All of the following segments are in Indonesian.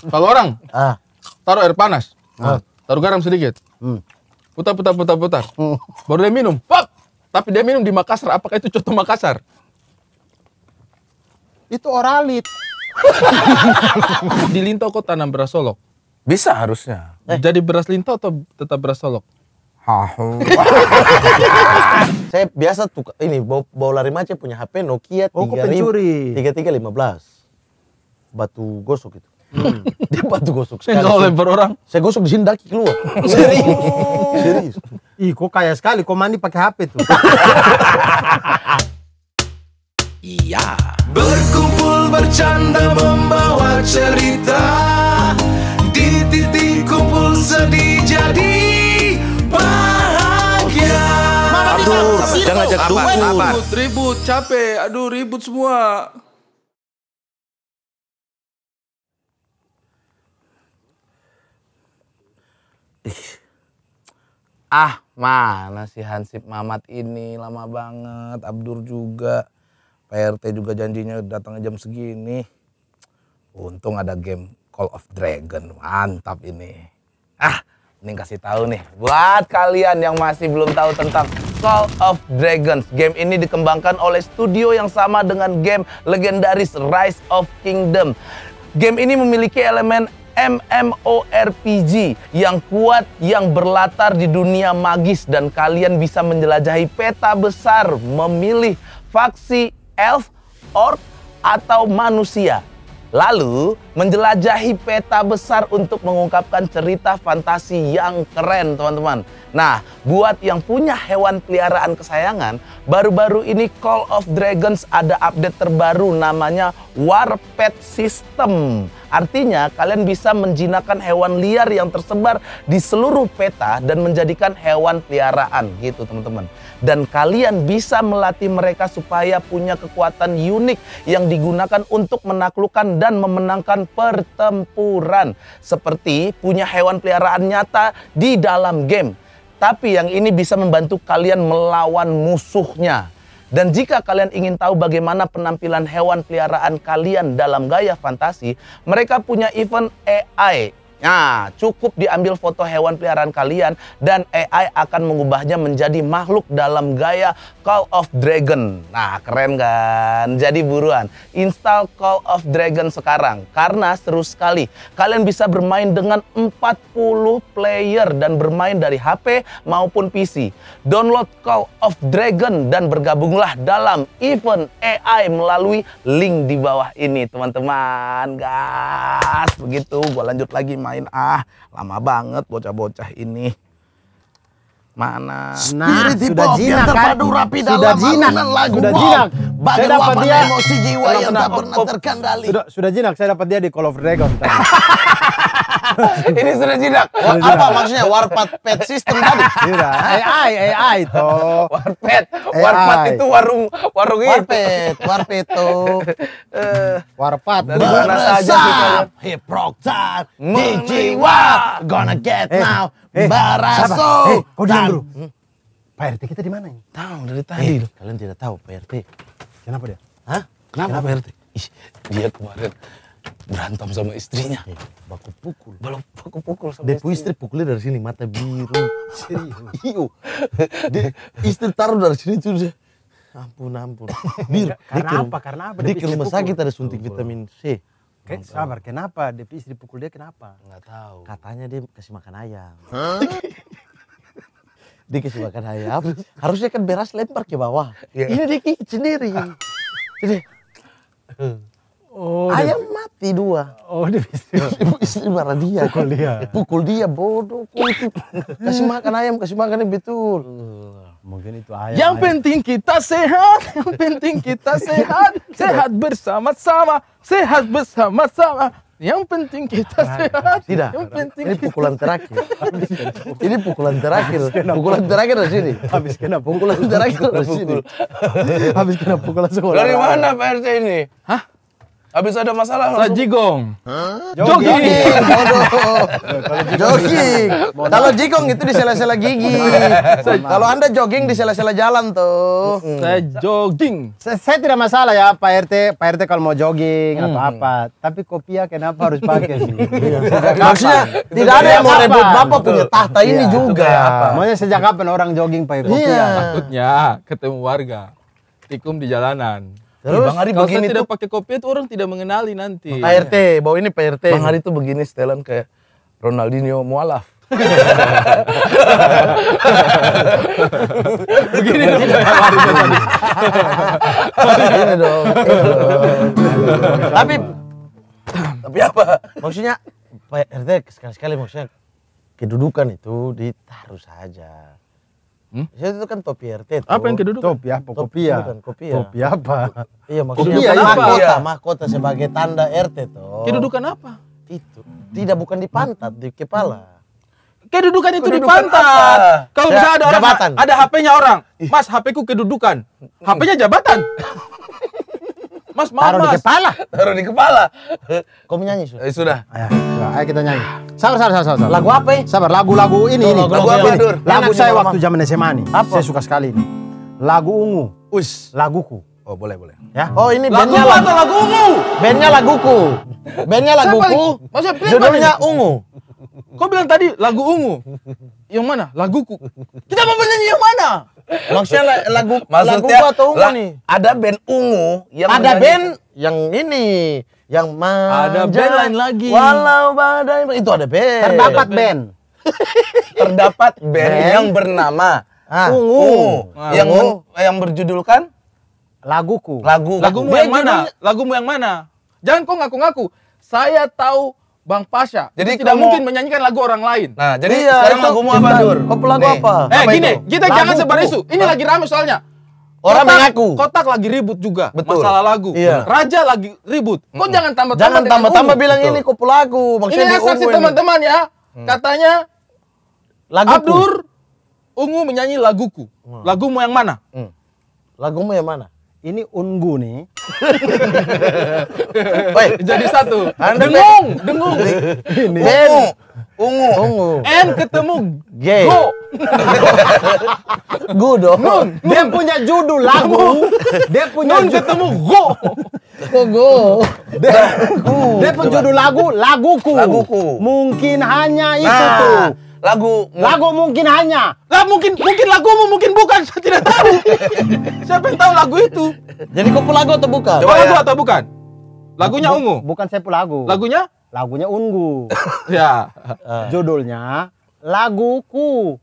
Kalau orang ah. taruh air panas, ah. taruh garam sedikit, hmm. putar putar putar putar, hmm. baru dia minum. Pop. Tapi dia minum di Makassar. Apakah itu contoh Makassar? Itu oralit. di Lintau kok tanam beras solok. Bisa harusnya. Eh. Jadi beras Lintau atau tetap beras solok? saya biasa tuh ini bawa, bawa lari macet punya HP Nokia oh, tiga tiga lima belas batu gosok itu Hmm. Dia bantu gosok eh, sekali. Enggak lempar orang. Saya gosok di sini daki keluar. Serius. Serius. Ih, kok kaya sekali kok mandi pakai HP tuh. iya. Berkumpul bercanda membawa cerita di titik kumpul sedih jadi bahagia. Aduh, jangan jatuh. Ribut, ribut, capek. Aduh, ribut semua. Ih. Ah, mana si Hansip Mamat ini lama banget, Abdur juga. PRT juga janjinya datang jam segini. Untung ada game Call of Dragon, mantap ini. Ah, ini kasih tahu nih buat kalian yang masih belum tahu tentang Call of Dragons. Game ini dikembangkan oleh studio yang sama dengan game legendaris Rise of Kingdom. Game ini memiliki elemen MMORPG yang kuat yang berlatar di dunia magis dan kalian bisa menjelajahi peta besar memilih faksi elf, orc atau manusia. Lalu menjelajahi peta besar untuk mengungkapkan cerita fantasi yang keren, teman-teman. Nah, buat yang punya hewan peliharaan kesayangan, baru-baru ini Call of Dragons ada update terbaru namanya War System. Artinya, kalian bisa menjinakkan hewan liar yang tersebar di seluruh peta dan menjadikan hewan peliharaan gitu, teman-teman. Dan kalian bisa melatih mereka supaya punya kekuatan unik yang digunakan untuk menaklukkan dan memenangkan melakukan pertempuran seperti punya hewan peliharaan nyata di dalam game. Tapi yang ini bisa membantu kalian melawan musuhnya. Dan jika kalian ingin tahu bagaimana penampilan hewan peliharaan kalian dalam gaya fantasi, mereka punya event AI Nah, cukup diambil foto hewan peliharaan kalian dan AI akan mengubahnya menjadi makhluk dalam gaya Call of Dragon. Nah, keren kan? Jadi buruan install Call of Dragon sekarang karena seru sekali. Kalian bisa bermain dengan 40 player dan bermain dari HP maupun PC. Download Call of Dragon dan bergabunglah dalam event AI melalui link di bawah ini, teman-teman. Gas, begitu. Gua lanjut lagi, main main ah lama banget bocah-bocah ini mana nah Spirit sudah jinak kan sudah dalam jinak lagu sudah jinak saya dapat dia emosi jiwa yang tak pernah terkendali sudah, sudah jinak saya dapat dia di Call of Dragon tadi ini sudah jinak. Apa maksudnya warpat pet system tadi? AI AI itu. Oh, warpet. Warpat itu warung warung warpet. itu. Warpet eh. itu. warpat. Dari mana saja kita. Di jiwa. Gonna get eh, now. Eh, Baraso. kau diam bro. Hmm? Pak RT kita di mana ini? Tahu dari tadi. kalian tidak tahu Pak RT. Kenapa dia? Hah? Kenapa, Kenapa? Pak RT? Ih, dia kemarin berantem sama istrinya. Eh, baku pukul. Belum baku pukul sama Depu istri. istri pukulnya dari sini mata biru. Serius. Iyo. Dia istri taruh dari sini tuh dia. Ampun ampun. Bir, karena dia apa? Karena apa? Dia ke rumah sakit ada suntik pukul. vitamin C. Oke, sabar. Kenapa? Depi istri pukul dia kenapa? Enggak tahu. Katanya dia kasih makan ayam. dia kasih makan ayam. Harusnya kan beras lempar ke bawah. Yeah. Ini dia sendiri. Jadi, ah. Oh, ayam dia... mati dua. Oh, dia istri. istri marah dia. Pukul dia. Pukul dia bodoh Kasih makan ayam, kasih makan yang betul. Mungkin itu ayam. Yang ayam. penting kita sehat, yang penting kita sehat, sehat bersama-sama, sehat bersama-sama. Yang penting kita sehat. Tidak. Yang penting ini pukulan terakhir. ini pukulan terakhir. Pukulan terakhir di sini. Habis kena pukulan terakhir di sini. Habis kena pukulan semua. Dari mana PRC ini? Hah? Habis ada masalah langsung. Sajigong. Huh? Jogging. Jogging. jogging. Kalau jigong itu di sela-sela gigi. Kalau Anda jogging di sela-sela jalan tuh. Saya jogging. Saya, tidak masalah ya Pak RT, Pak RT kalau mau jogging atau apa. Tapi kopiah kenapa harus pakai sih? Iya. Maksudnya tidak ada yang mau rebut Bapak punya tahta ini iya, juga. Maunya sejak kapan orang jogging pakai iya. kopiah? Takutnya ketemu warga. Tikum di jalanan. Iya, Terus, Bang Ari begini tidak pakai kopi itu orang tidak mengenali nanti. PRT, iya. bawa ini PRT. Bang Ari tuh begini setelan kayak Ronaldinho mualaf. begini dong. begini dong. Tapi tapi apa? Maksudnya Pak RT sekali-sekali maksudnya kedudukan itu ditaruh saja. Hmm? Saya itu kan topi RT. Apa yang kedudukan? Topi apa? Kan, topi, kopiah. topi apa? Iya maksudnya topi apa? Mahkota, mahkota sebagai tanda RT itu. Kedudukan apa? Itu. Tidak bukan di pantat, di kepala. Kedudukan itu kedudukan di pantat. Kalau ya, misalnya ada orang jabatan. ada HP-nya orang, Mas, HP-ku kedudukan. HP-nya hmm. jabatan. Mas, maaf, Taruh di kepala. Taruh di kepala. Kau menyanyi sudah? Eh, sudah. Ayo, sudah. Ayo kita nyanyi. Sabar, sabar, sabar, sabar. Lagu apa? Ya? Sabar, lagu-lagu ini, ini. Lagu, lagu, apa? Ini. Lagu Enak saya waktu zaman SMA nih. Apa? Saya suka sekali ini. Lagu ungu. Us. Laguku. Oh, boleh, boleh. Ya. Oh, ini bandnya lagu, lagu ungu. Bandnya laguku. Bandnya laguku. Maksudnya judulnya ungu. Kau bilang tadi lagu ungu. Yang mana? Laguku. Kita mau bernyanyi yang mana? Maksudnya lagu Maksudnya, lagu atau ungu la, nih? Ada band ungu yang Ada band yang ini yang mana? ada band lain lagi. Walau badai itu ada band. Terdapat ada band. band. Terdapat band, band yang bernama ah, Ungu. ungu. yang ungu. yang berjudulkan laguku. Lagu. Lagumu yang mana? Lagumu yang mana? Jangan kau ngaku-ngaku. Saya tahu Bang Pasha. Jadi tidak kamu... mungkin menyanyikan lagu orang lain. Nah, jadi iya, sekarang lagumu apa, Dur? Kau lagu apa? Eh, apa gini, itu? kita lagu jangan sebar isu. Ini lagi rame soalnya. Orang kotak, mengaku. Kotak lagi ribut juga Betul. masalah lagu. Iya. Raja lagi ribut. Kok mm -mm. jangan tambah-tambah Jangan tambah-tambah bilang Betul. ini kopu lagu. Maksudnya ini saksi teman-teman ya. Hmm. Katanya lagu Abdur Ungu menyanyi laguku. Hmm. Lagumu yang mana? Hmm. Lagumu yang mana? ini ungu nih. Woi, jadi satu. dengung, dengung. Ini. Ungu. Ungu. Ungu. N ketemu G. Go. Go dong. Nun. Dia punya judul lagu. Dia punya Nun ketemu Go. Go go. Dia, dia punya judul lagu laguku. Laguku. Mungkin hanya nah. itu nah. tuh lagu lagu mungkin hanya lah mungkin mungkin lagumu mungkin bukan saya tidak tahu siapa yang tahu lagu itu jadi kupu lagu atau bukan coba lagu ya. atau bukan lagunya ungu bukan saya lagu lagunya lagunya ungu ya eh. judulnya laguku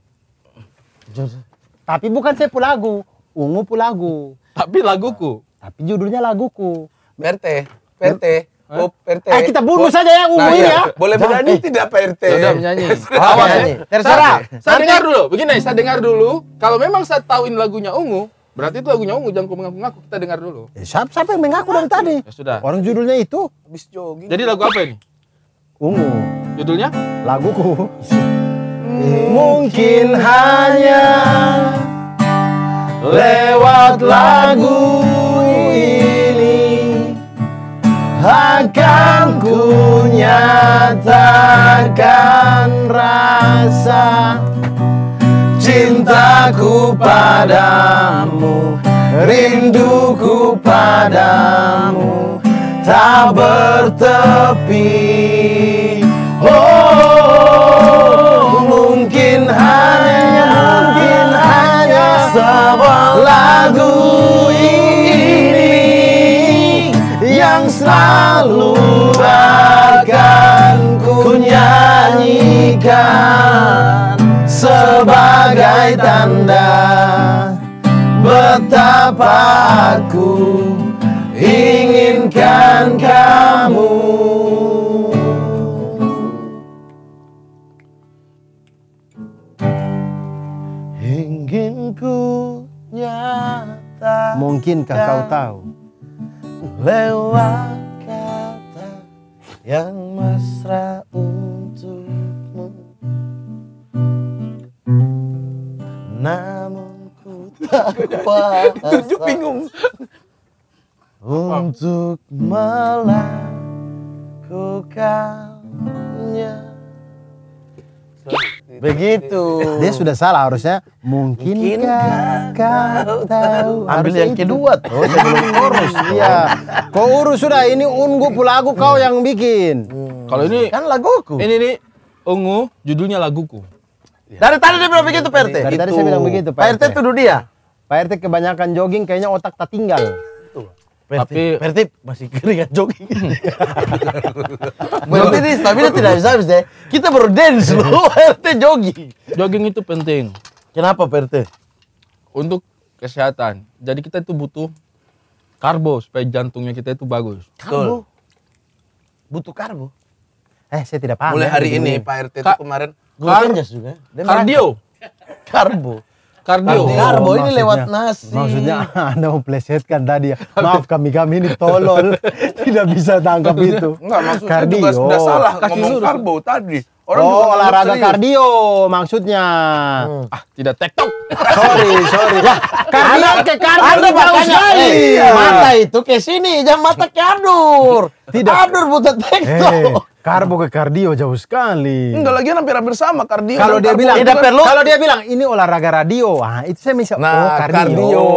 tapi bukan saya lagu ungu lagu tapi laguku tapi judulnya laguku berte berte Oh, Eh, kita bunuh saja ya Ungu nah, ya. ya. Boleh berani tidak Pak RT? Sudah menyanyi. Awas. Terserah. Saya dengar dulu. Begini, saya dengar dulu. Kalau memang saya tahuin lagunya Ungu, Berarti itu lagunya ungu, jangan kau mengaku-ngaku, kita dengar dulu. Eh, siapa, siapa yang mengaku dari tadi? Ya sudah. Orang judulnya itu. Habis jogging. Jadi lagu apa ini? Ungu. Judulnya? Laguku. Hmm. Mungkin hanya lewat lagu akan ku nyatakan rasa cintaku padamu rinduku padamu tak bertepi oh mungkin hanya mungkin hanya sebuah lagu selalu akan ku nyanyikan sebagai tanda betapa aku inginkan kamu. Ingin ku nyata. Mungkinkah kau tahu? lewat Namun ku tak kuasa tujuh bingung Untuk melakukannya Begitu. Dia sudah salah harusnya. Mungkin kau tahu. Ambil yang kedua tuh sebelum urus. Iya. Kau urus sudah ini ungu lagu kau hmm. yang bikin. Hmm. Kalau ini kan laguku. Ini nih ungu judulnya laguku. Iya. Dari tadi dia bilang iya, begitu Pak RT. Dari tadi saya bilang begitu Pak RT. Pak tuduh dia. Pak RT kebanyakan jogging kayaknya otak tak tinggal. Tapi prt masih keringat jogging. Berarti hmm. ini stamina tidak bisa habis Kita baru dance loh, RT jogging. Jogging itu penting. Kenapa PRT? Untuk kesehatan. Jadi kita itu butuh karbo supaya jantungnya kita itu bagus. Karbo? Butuh karbo? Eh, saya tidak paham. Mulai ya hari ini Pak RT itu kemarin Glutenous juga. Dan kardio. Karbo. Kardio. Karbo. karbo ini lewat nasi. Maksudnya Anda mau memplesetkan tadi ya. Maaf kami kami ini tolol tidak bisa tangkap itu. Enggak maksudnya kardio. juga sudah salah Kasih ngomong karbo tadi. Orang oh, olahraga kardio maksudnya. Hmm. Ah, tidak tektok. sorry, sorry. Lah, kardio ke kardio jauh sekali. Ya? Eh, iya. Mata itu ke sini, jangan mata ke Ardur. Tidak. Ardur buta tektok. Eh, hey, karbo ke kardio jauh sekali. Enggak lagi hampir-hampir sama kardio. Kalau dia bilang tidak kan- perlu. Kalau dia bilang ini olahraga radio, ah itu saya bisa nah, oh, kardio. kardio.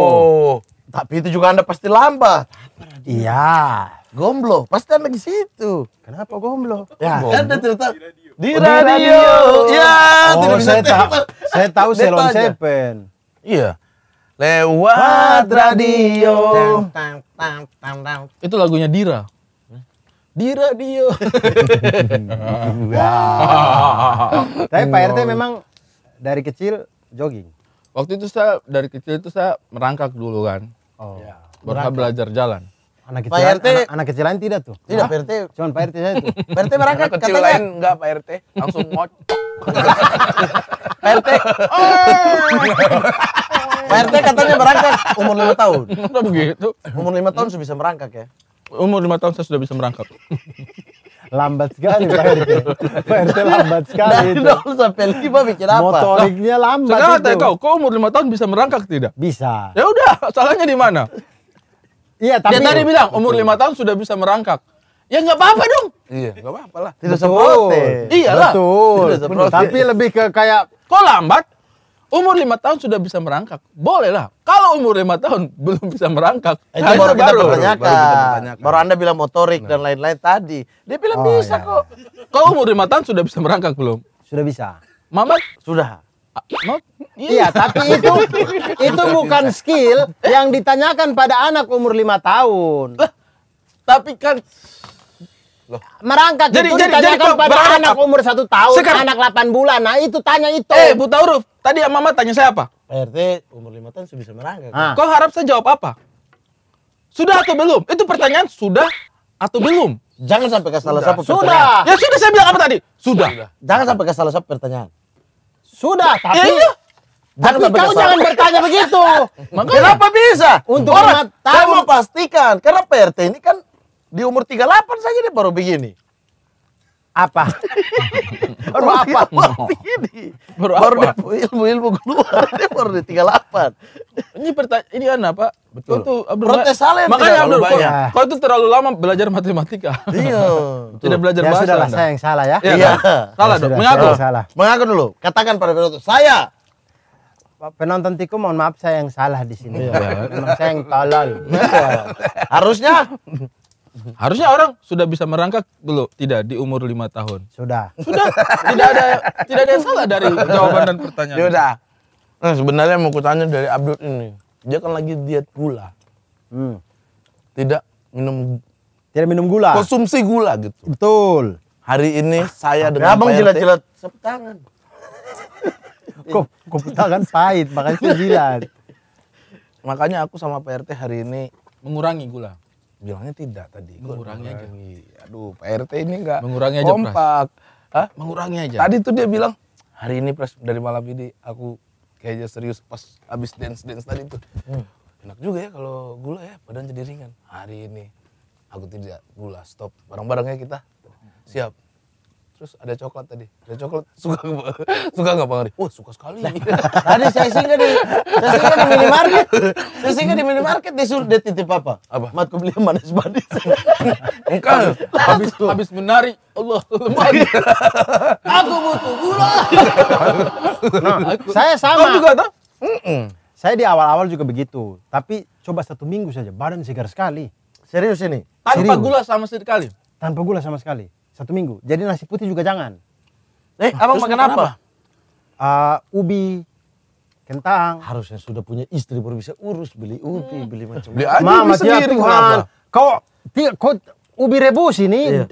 Tapi itu juga Anda pasti lambat. Iya. Gomblo, pasti Anda di situ. Kenapa gomblo? Ya, Anda tetap. Oh, di radio. Ya, oh, saya tahu. Saya tahu Selon Seven. Iya. Lewat radio. Itu lagunya Dira. Di radio. Tapi Pak RT memang dari kecil jogging. Waktu itu saya dari kecil itu saya merangkak dulu kan. Oh. Ya. Baru belajar jalan. Anak kecil, Pak RT, anak, anak kecil lain tidak tuh. Tidak, Pak RT. Cuman Pak RT saja tuh. Pak RT berangkat anak kecil lain enggak Pak RT, langsung ngocok. Pak RT. Pak RT katanya berangkat umur 5 tahun. Udah begitu. Umur 5 tahun sudah bisa merangkak ya. Umur 5 tahun saya sudah bisa merangkak. lambat sekali Pak RT. Pak RT lambat sekali. Dari itu. 0 sampai 5 bikin apa? Motoriknya lambat. Sekarang tanya kau, kau umur 5 tahun bisa merangkak tidak? Bisa. Ya udah, salahnya di mana? Iya, tapi dia tadi bilang umur lima tahun sudah bisa merangkak. Ya nggak apa-apa dong. Iya, nggak apa-apa lah. Tidak seprotes. Iya lah. tapi lebih ke kayak kok lambat? Umur lima tahun sudah bisa merangkak. Boleh lah. Kalau umur lima tahun belum bisa merangkak, itu baru, baru, kita baru, pertanyakan. baru kita Baru Anda bilang motorik nah. dan lain-lain tadi. Dia bilang oh, bisa iya. kok. Kalau umur lima tahun sudah bisa merangkak belum? Sudah bisa. Mamat? Sudah iya, tapi itu itu bukan skill yang ditanyakan pada anak umur lima tahun. tapi kan merangkak jadi, itu jadi, ditanyakan jadi, pada berangkat. anak umur satu tahun, Sekarang. anak delapan bulan. Nah, itu tanya itu. Eh, buta huruf. Tadi mama tanya saya apa? RT umur lima tahun sudah bisa merangkak. Ah. Kau harap saya jawab apa? Sudah atau belum? Itu pertanyaan sudah atau belum? Jangan sampai ke salah satu pertanyaan. Sudah. Ya sudah saya bilang apa tadi? Sudah. sudah. Jangan sampai ke salah satu pertanyaan. Sudah, eh, tapi iya. Tapi kau jangan bertanya begitu. Makanya, Kenapa bisa? Untuk Orang, saya mau pastikan. Karena PRT ini kan di umur 38 saja dia baru begini apa? baru oh, apa? Iya. ini. Baru, baru apa? Baru ilmu ilmu keluar, dia baru di 38. Ini pertanyaan ini kan apa? Betul. Kau tuh Abdul protes salah makanya Abdul kau, kau tuh terlalu lama belajar matematika. Iya. Tidak belajar ya, bahasa. Sudahlah, saya yang salah ya. Iya. iya. Kan? Salah ya, dong. Mengaku. Salah. Mengaku dulu. Katakan pada penonton, saya penonton tiku mohon maaf saya yang salah di sini. Iya. saya yang tolol. Iya. Harusnya Harusnya orang sudah bisa merangkak dulu, tidak di umur lima tahun. Sudah. Sudah. tidak ada tidak ada yang salah dari jawaban dan pertanyaan. Sudah. Nah, sebenarnya mau kutanya dari Abdul ini. Dia kan lagi diet gula. Hmm. Tidak minum tidak minum gula. Konsumsi gula gitu. Betul. Hari ini saya dengan Abang jilat-jilat tangan. Kok tangan pahit makanya jilat. Makanya aku sama PRT hari ini mengurangi gula bilangnya tidak tadi. Mengurangi, mengurangi aja. Aduh, Pak RT ini enggak mengurangi aja, kompak. Pras. Hah? Mengurangi aja. Tadi tuh dia bilang, hari ini pres dari malam ini aku kayaknya serius pas habis dance-dance tadi tuh. Hmm. Enak juga ya kalau gula ya, badan jadi ringan. Hari ini aku tidak gula, stop. Barang-barangnya kita siap. Terus ada coklat tadi. Ada coklat. Suka gak, suka nggak Bang Ari? Wah, suka sekali. tadi saya singgah di saya singgah di minimarket. Saya singgah di minimarket dia suruh dia titip apa? Apa? Mat beli manis manis. Engkau habis tuh. habis menari Allah lemah. aku butuh gula. nah, saya sama. Kamu juga tuh? Saya di awal-awal juga begitu, tapi coba satu minggu saja badan segar sekali. Serius ini? Tanpa Serius. gula sama sekali? Tanpa gula sama sekali satu minggu. Jadi nasi putih juga jangan. Eh, nah, abang makan apa? Uh, ubi, kentang. Harusnya sudah punya istri baru bisa urus beli ubi, hmm. beli macam-macam. Mama ya Tuhan, kau tiga, kau ubi rebus ini. Iya.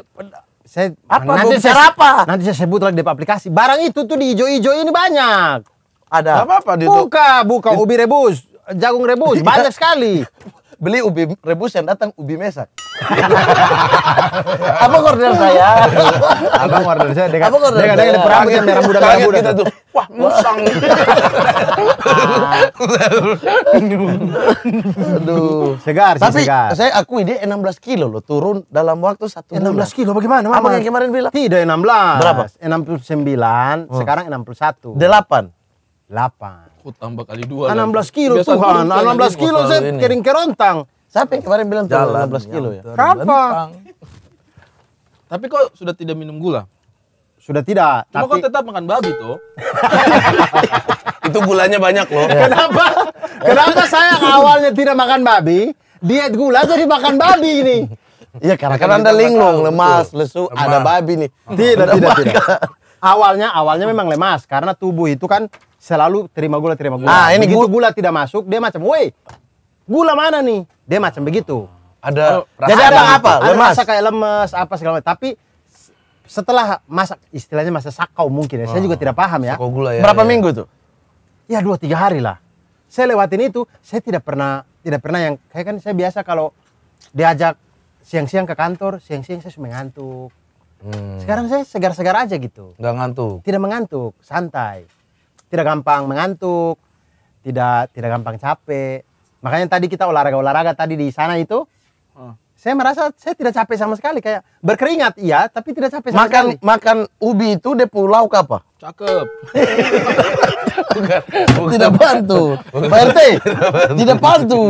Saya apa? Nanti saya, apa? Nanti saya sebut lagi di aplikasi. Barang itu tuh di hijau-hijau ini banyak. Ada. apa apa-apa Buka, buka ubi rebus, jagung rebus, banyak sekali. beli ubi rebus yang datang ubi mesak. apa order saya? Kan- apa order kan- kan saya? Dekat, apa order dekat, dekat, Dekat, dekat, yang merah muda dekat, dekat, dekat, dekat, Wah, musang. Aduh. Segar sih, Tapi segar. saya akui enam 16 kilo loh turun dalam waktu satu 16 bulan. kilo bagaimana? Apa yang kemarin bilang? Tidak 16. Berapa? 69, sembilan oh. sekarang 61. 8. 8. Oh, tambah kali dua. 16 lagi. kilo Biasa Tuhan, 16 kilo saya kering kerontang. Siapa yang kemarin bilang Jalan 16 kilo ya? Kenapa? Tapi kok sudah tidak minum gula? Sudah tidak. Cuma tapi... kok tetap makan babi tuh. Itu gulanya banyak loh. Kenapa? Kenapa saya awalnya tidak makan babi? Diet gula jadi makan babi ini. Iya karena kan anda linglung, lemas, lesu, lemas. ada babi nih. Tidak, tidak, tidak awalnya awalnya memang lemas karena tubuh itu kan selalu terima gula terima gula. Nah, ini Begitu gula tidak masuk dia macam, "Woi, gula mana nih?" Dia macam begitu. Ada oh, jadi ada apa? Ada lemas. rasa kayak lemes apa segala macam. Tapi setelah masak istilahnya masa sakau mungkin ya. Oh. Saya juga ah, tidak paham ya. Sakau gula ya. Berapa ya, ya. minggu tuh? Ya dua tiga hari lah. Saya lewatin itu, saya tidak pernah tidak pernah yang kayak kan saya biasa kalau diajak siang-siang ke kantor, siang-siang saya cuma ngantuk Hmm. Sekarang saya segar-segar aja gitu. Gak ngantuk. Tidak mengantuk, santai. Tidak gampang mengantuk, tidak tidak gampang capek. Makanya tadi kita olahraga-olahraga tadi di sana itu. Hmm. Saya merasa saya tidak capek sama sekali kayak berkeringat iya, tapi tidak capek sama makan, sekali. Makan ubi itu di pulau apa? Cakep. Tidak bantu. Pak RT, tidak bantu.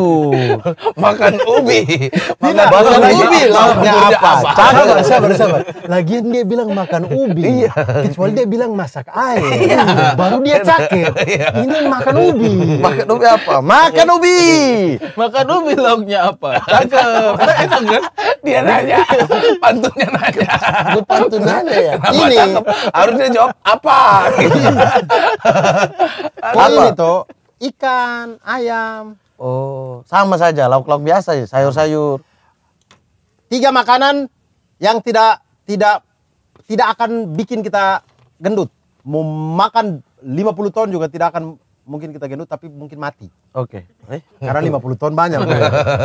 Makan ubi. Tidak, makan ubi. ubi. Lauknya apa? Sabar, sabar, sabar. Lagian dia bilang makan ubi. Iya. Kecuali dia bilang masak air. Iya. Baru dia iya. cakep. Iya. Ini makan ubi. Makan ubi apa? Makan ubi. Makan ubi lauknya apa? Cakep. enak kan dia nanya. Pantunnya nanya. Gue pantun nanya ya. Ini. harusnya jawab apa? Apa? itu ikan, ayam. Oh, sama saja lauk-lauk biasa ya, sayur-sayur. Tiga makanan yang tidak tidak tidak akan bikin kita gendut. Mau makan 50 ton juga tidak akan mungkin kita gendut tapi mungkin mati. Oke. Okay. Eh? Karena 50 ton banyak.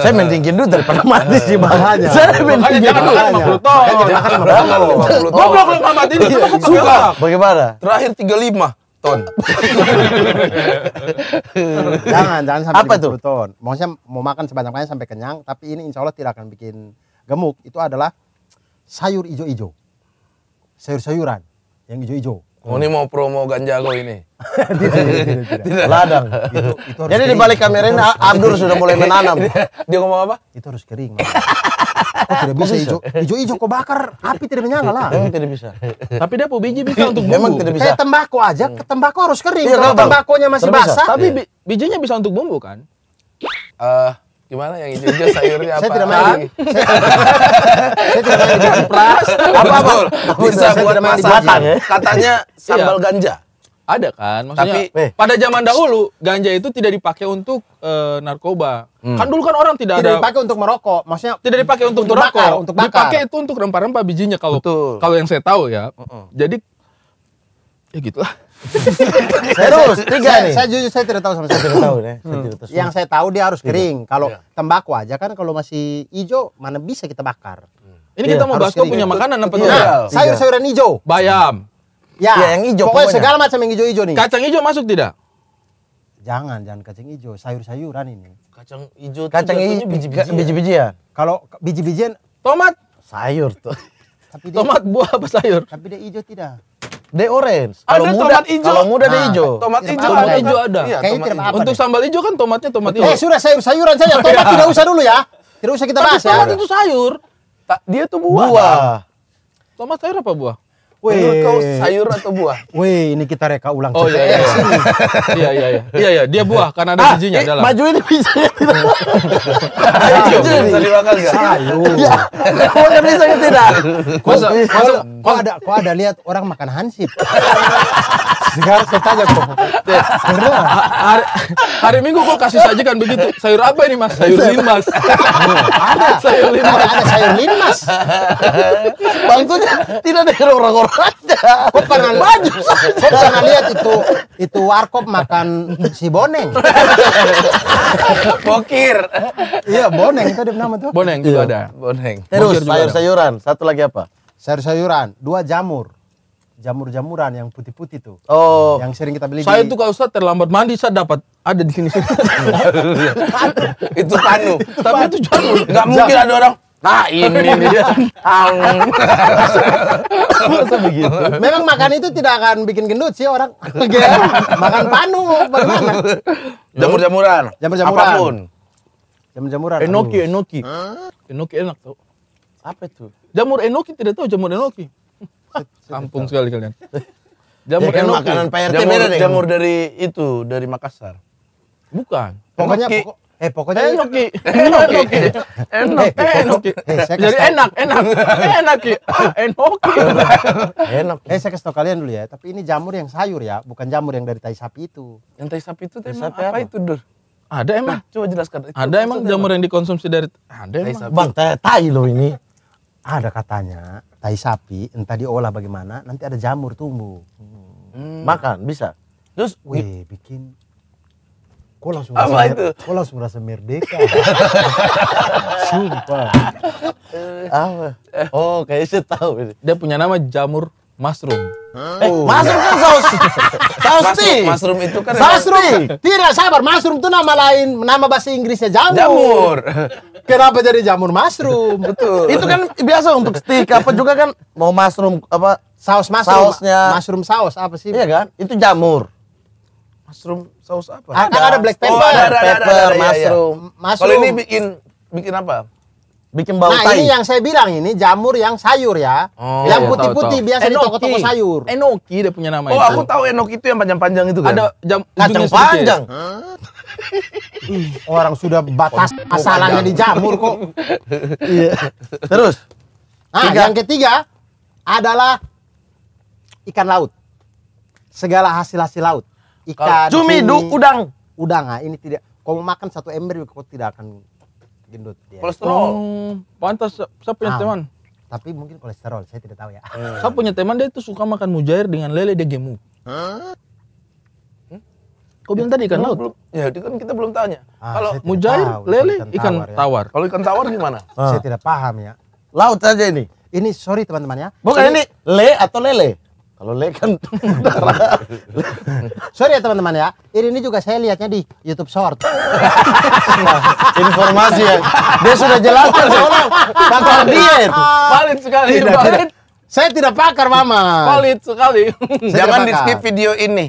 saya mending gendut daripada mati sih bahannya. Saya mending gendut. makan 50 ton. Jangan makan 50 ton. Goblok lu mati suka. Bagaimana? Terakhir 35 ton. jangan, jangan sampai Apa 30 tuh? ton. Maksudnya mau makan sebanyak-banyaknya sampai kenyang, tapi ini insya Allah tidak akan bikin gemuk. Itu adalah sayur ijo-ijo. Sayur-sayuran yang ijo-ijo. Oh, ini mau promo ganjago ini. tidak, tidak, tidak, tidak. Ladang. Itu, itu Jadi di balik kamera ini Abdur sudah mulai menanam. Dia ngomong apa? Itu harus kering. Oh, tidak bisa hijau. Hijau hijau kau bakar, api tidak menyala lah. Emang tidak bisa. Tapi pun biji bisa untuk bumbu. Emang tidak eh, bisa. Kayak tembakau aja, tembakau harus kering. Iya, Kalau tembakonya masih terbisa. basah. Tapi iya. bijinya bisa untuk bumbu kan? Eh, uh, Gimana yang hijau-hijau sayurnya apa? Saya tidak main. saya tidak main lagi pras. Apa apa? Bisa buat masakan. Ya? Katanya iya. sambal ganja. Ada kan? Maksudnya Tapi, eh. pada zaman dahulu ganja itu tidak dipakai untuk e, narkoba. Hmm. Kan dulu kan orang tidak, tidak ada dipakai untuk merokok, maksudnya tidak dipakai untuk, untuk merokok, bakar, untuk bakar. Dipakai itu untuk rempah-rempah bijinya kalau Betul. kalau yang saya tahu ya. Uh -uh. Jadi ya gitulah. Terus tiga saya, nih. Saya jujur saya tidak tahu sama saya tidak tahu nih Saya hmm. Yang saya tahu dia harus iya. kering. Kalau ya. tembakau aja kan kalau masih hijau mana bisa kita bakar. Ini iya, kita mau bahas kok punya makanan apa iya. tuh? Iya. sayur-sayuran hijau. Bayam. Ya, ya yang hijau. Pokoknya, pokoknya segala macam yang hijau-hijau nih. Kacang hijau masuk tidak? Jangan, jangan kacang hijau, sayur-sayuran ini. Kacang hijau. Kacang hijau biji-bijian. Kalau biji-bijian tomat sayur tuh. Tapi dia, tomat buah apa sayur? Tapi dia hijau tidak? Dia orange. Kalau muda, kalau muda nah, dia ah, hijau. Tomat hijau, tomat hijau ada. Iya, tomat hijau. Untuk sambal hijau kan tomatnya tomat eh, hijau. Eh sudah sayur-sayuran saja, iya. tomat tidak usah dulu ya. Tidak usah kita bahas ya. Tomat itu sayur. Dia tuh buah. Buah. Tomat sayur apa buah? Weh. kau sayur atau buah? Weh, ini kita reka ulang. Oh iya iya. iya iya iya. Iya iya, dia buah karena ada ah, bijinya eh, dalam. Majuin bisa iya, iya. tidak. Ayo, bisa dimakan enggak? Sayur. Ya, kok enggak bisa tidak? Masa, masa, kok ada kau ada lihat orang makan hansip. Sekarang saya tanya kok. Iya. Pernah. Hari, hari Minggu kok kasih sajikan begitu. Sayur apa ini Mas? Sayur limas. ada. Sayur limas. Ada, ada sayur limas. Bangkunya tidak ada orang-orang ada. Gue pernah baju. Gue pernah lihat itu itu warkop makan si boneng. Bokir. iya boneng itu ada nama tuh. Boneng juga iya. ada. Boneng. Terus sayur-sayuran. Satu lagi apa? Sayur-sayuran. Dua jamur jamur-jamuran yang putih-putih tuh. Oh. Yang sering kita beli. Saya di... tuh kalau Ustaz terlambat mandi saya dapat ada di sini. itu panu. Tapi itu jamur. nggak mungkin ada orang Nah ini dia. Masa begitu? Memang makan itu tidak akan bikin gendut sih orang. makan panu bagaimana? Jamur-jamuran. Jamur-jamuran. Apapun. Jamur-jamuran. Enoki, enoki. Huh? Enoki enak tuh. Apa itu? Jamur enoki tidak tahu jamur enoki. Kampung sekali kalian. Jamur ya, enoki. Makanan jamur, jamur dari itu, dari Makassar. Bukan. Pokoknya pokok Eh pokoknya enak ki. Enak ki. Enak. Enak eh, eh, ki. Eh, Jadi enak, enak. Ah, enak ki. Enak ki. Enak. Eh saya kasih tau kalian dulu ya, tapi ini jamur yang sayur ya, bukan jamur yang dari tai sapi itu. Yang tai sapi itu emang apa, itu, Dur? Ada emang. Nah, coba jelaskan. ada emang jamur yang dikonsumsi dari ada emang. Bang, tai lo ini. Ada katanya tai sapi entah diolah bagaimana nanti ada jamur tumbuh. Hmm. Makan bisa. Terus wih bikin Kok langsung merasa, Apa itu? Kok langsung merasa merdeka. Sumpah. Apa? Oh, kayaknya saya tahu. Dia punya nama Jamur Mushroom. Huh? Eh, oh. mushroom kan saus. saus ti. Mushroom itu kan saus ti. Tidak sabar, mushroom itu nama lain, nama bahasa Inggrisnya jamur. Jamur. Kenapa jadi jamur mushroom? Betul. Itu kan biasa untuk stick apa juga kan mau mushroom apa saus mushroom. Sausnya. Mushroom saus apa sih? Iya kan? Itu jamur mushroom saus apa? Ada, ah, kan ada black pepper, oh, ada, ada, pepper, ada, ada, ada, mushroom. Iya, iya. mushroom. Kalau ini bikin bikin apa? Bikin bau nah, ini yang saya bilang ini jamur yang sayur ya. Oh, yang iya, putih-putih iya, biasa enoki. di toko-toko sayur. Enoki dia punya nama oh, itu. Oh, aku tahu enoki itu yang panjang-panjang itu kan. Ada jam kacang panjang. Orang sudah batas oh, masalahnya di jamur kok. Iya. Terus. Nah, tiga. yang ketiga adalah ikan laut. Segala hasil-hasil laut ikan cumi du udang udang ah ini tidak kalau makan satu ember kau tidak akan gendut ya. kolesterol hmm, pantas saya punya ah. teman tapi mungkin kolesterol saya tidak tahu ya hmm. saya punya teman dia itu suka makan mujair dengan lele dia gemuk huh? Kau bilang tadi ikan laut? Belum, ya, kan kita belum tanya. Ah, kalau mujair, tahu, lele, ikan, ya. tawar. Kalau ikan tawar gimana? Ah. Saya tidak paham ya. Laut saja ini. Ini sorry teman-teman ya. Bukan ini, ini le atau lele? Kalau le kan Sorry ya teman-teman ya. Ini juga saya lihatnya di YouTube Short. Nah, informasi ya. Dia sudah jelaskan seorang pakar diet. Valid sekali. Iya, tidak, valid. Tidak. Saya tidak pakar mama. Valid sekali. Saya Jangan di skip video ini.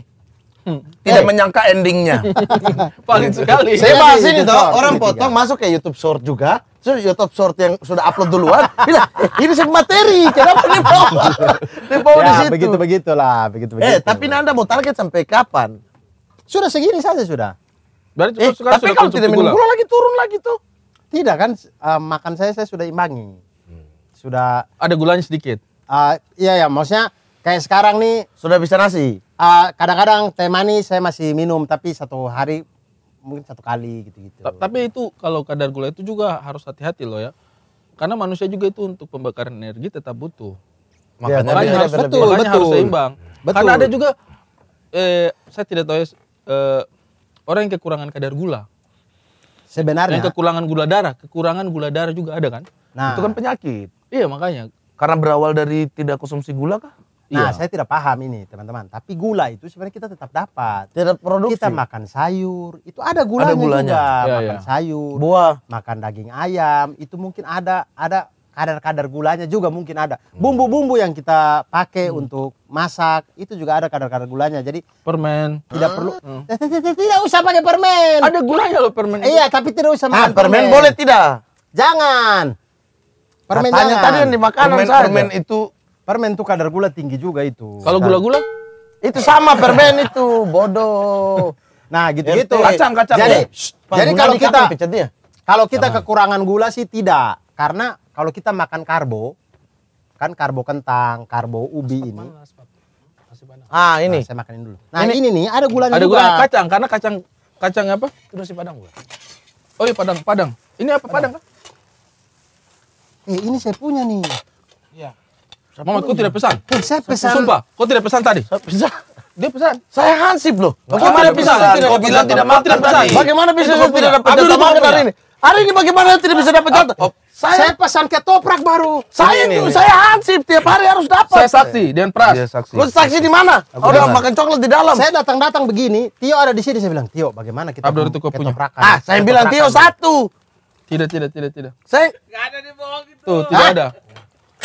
Hmm. Tidak hey. Eh. menyangka endingnya. Valid sekali. Saya bahas ini toh, orang potong masuk ke YouTube Short juga terus YouTube ya, short yang sudah upload duluan bila, eh, ini sih materi kenapa nih bawa nih bawa ya, di situ begitu begitulah begitu begitu eh tapi Nanda mau target sampai kapan sudah segini saja sudah Berarti eh, sekarang tapi sudah kalau tidak minum gula. lagi turun lagi tuh tidak kan uh, makan saya saya sudah imbangi hmm. sudah ada gulanya sedikit uh, iya ya maksudnya kayak sekarang nih sudah bisa nasi ah, kadang-kadang uh, kadang -kadang teh manis saya masih minum tapi satu hari mungkin satu kali gitu-gitu. Tapi itu kalau kadar gula itu juga harus hati-hati loh ya. Karena manusia juga itu untuk pembakaran energi tetap butuh. Makanya, ya, makanya harus betul, betul, betul. harus seimbang. Betul. Karena ada juga eh saya tidak tahu ya eh, orang yang kekurangan kadar gula. Sebenarnya yang kekurangan gula darah, kekurangan gula darah juga ada kan? Nah, itu kan penyakit. Iya, makanya. Karena berawal dari tidak konsumsi gula kah? Nah, iya. saya tidak paham ini, teman-teman. Tapi gula itu sebenarnya kita tetap dapat. Tidak produksi. Kita makan sayur, itu ada gulanya, ada gulanya. juga. Ya, makan ya. sayur, buah, makan daging ayam, itu mungkin ada ada kadar-kadar gulanya juga mungkin ada. Bumbu-bumbu yang kita pakai hmm. untuk masak itu juga ada kadar-kadar gulanya. Jadi permen tidak perlu hmm. tidak usah pakai permen. Ada gulanya loh permen. Iya, tapi tidak usah ah, makan permen. boleh tidak? Jangan. Permen jangan. tadi yang di permen, permen itu Permen tuh kadar gula tinggi juga itu. Kalau gula-gula? Itu sama permen itu, bodoh. Nah, gitu-gitu. Kacang, kacang. Jadi, ya. jadi kalau kita kalau kita kekurangan gula sih tidak, karena kalau kita makan karbo kan karbo kentang, karbo ubi ini. Ah, ini. Nah, saya makanin dulu. Nah, ini, ini nih ada gulanya ada juga. Ada gula kacang karena kacang kacang apa? Itu nasi padang gula. Oh, iya padang, padang. Ini apa padang, padang kan? Eh, ini saya punya nih. Iya. Mamat, kau tidak pesan. Saya pesan. Sumpah, kau tidak pesan tadi. Saya pesan. Dia pesan. Saya hansip loh. Kau tidak pesan. Kau bilang tidak makan tadi. Bagaimana bisa kau tidak dapat jatah makan hari ini? Hari ini bagaimana tidak bisa dapat jatah? Oh, oh. Saya, saya pesan toprak baru. Saya ini, itu, ini. saya hansip tiap hari harus dapat. Saya saksi iya. dan pras. Dia saksi. Lu saksi di mana? Ada makan coklat di dalam. Saya datang-datang begini, Tio ada di sini saya bilang, "Tio, bagaimana kita Abdur itu punya. Ah, saya bilang Tio satu. Tidak, tidak, tidak, tidak. Saya enggak ada di bohong itu. Tuh, tidak ada.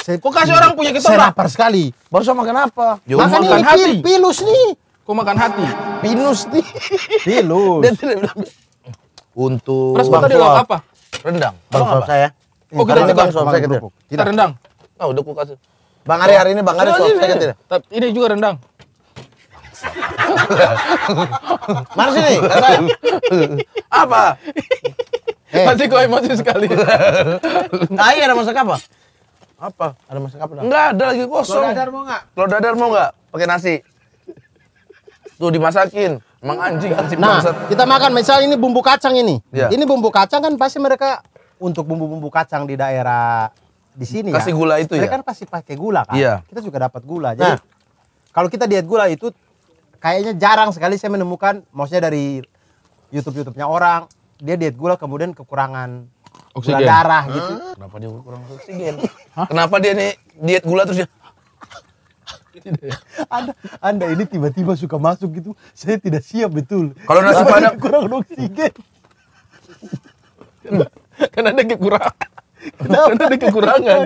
Saya, Kok kasih orang punya kita Saya lapar sekali. Baru sama kenapa? Ya, makan, makan ini, hati. pilus nih. Kok makan hati? Pilus nih. Pilus. Untuk Pras tadi apa? Rendang. Bang Sob saya. Oh, kita juga Sob saya gitu. Kita rendang. Oh, udah ku kasih. Bang Ari hari ini Bang Ari Sob saya tidak. Ini juga rendang. Mana sini? Apa? Pasti eh. Masih kau emosi sekali. Air ada masak apa? Apa? Ada masak apa? Enggak, ada lagi kosong. Lo dadar mau enggak? Lo dadar mau enggak? Pakai nasi. Tuh dimasakin. Emang anjing, anjing Nah, bangsat. kita makan misal ini bumbu kacang ini. Ya. Ini bumbu kacang kan pasti mereka untuk bumbu-bumbu kacang di daerah di sini ya. kasih ya. gula itu mereka ya. kan pasti pakai gula kan. Iya. Kita juga dapat gula. Jadi nah. kalau kita diet gula itu kayaknya jarang sekali saya menemukan maksudnya dari YouTube-YouTube-nya orang dia diet gula kemudian kekurangan oksigen. gula darah gitu. Kenapa dia kurang oksigen? Hah? Kenapa dia nih diet gula terus ya. Anda, anda ini tiba-tiba suka masuk gitu, saya tidak siap betul. Kalau nasi padang kurang oksigen. Kan Kenapa? Kan ada kekurangan. Kenapa ada kekurangan?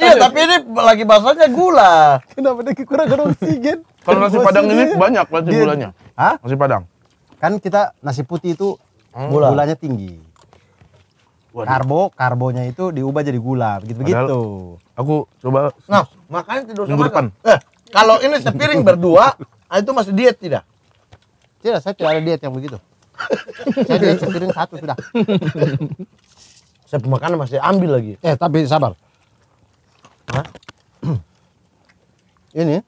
Iya, tapi ini lagi bahasanya gula. Kenapa ada kekurangan oksigen? Kalau nasi padang ini banyak berarti gulanya. Hah? Nasi padang. Kan kita nasi putih itu gula. gulanya tinggi. Waduh. Karbo, karbonya itu diubah jadi gula, begitu begitu. Aku coba. Nah, makanya tidur sama depan. Eh, kalau ini sepiring berdua, ah, itu masih diet tidak? Tidak, saya tidak ada diet yang begitu. saya diet sepiring satu sudah. saya pemakanan masih ambil lagi. Eh, tapi sabar. Hah? ini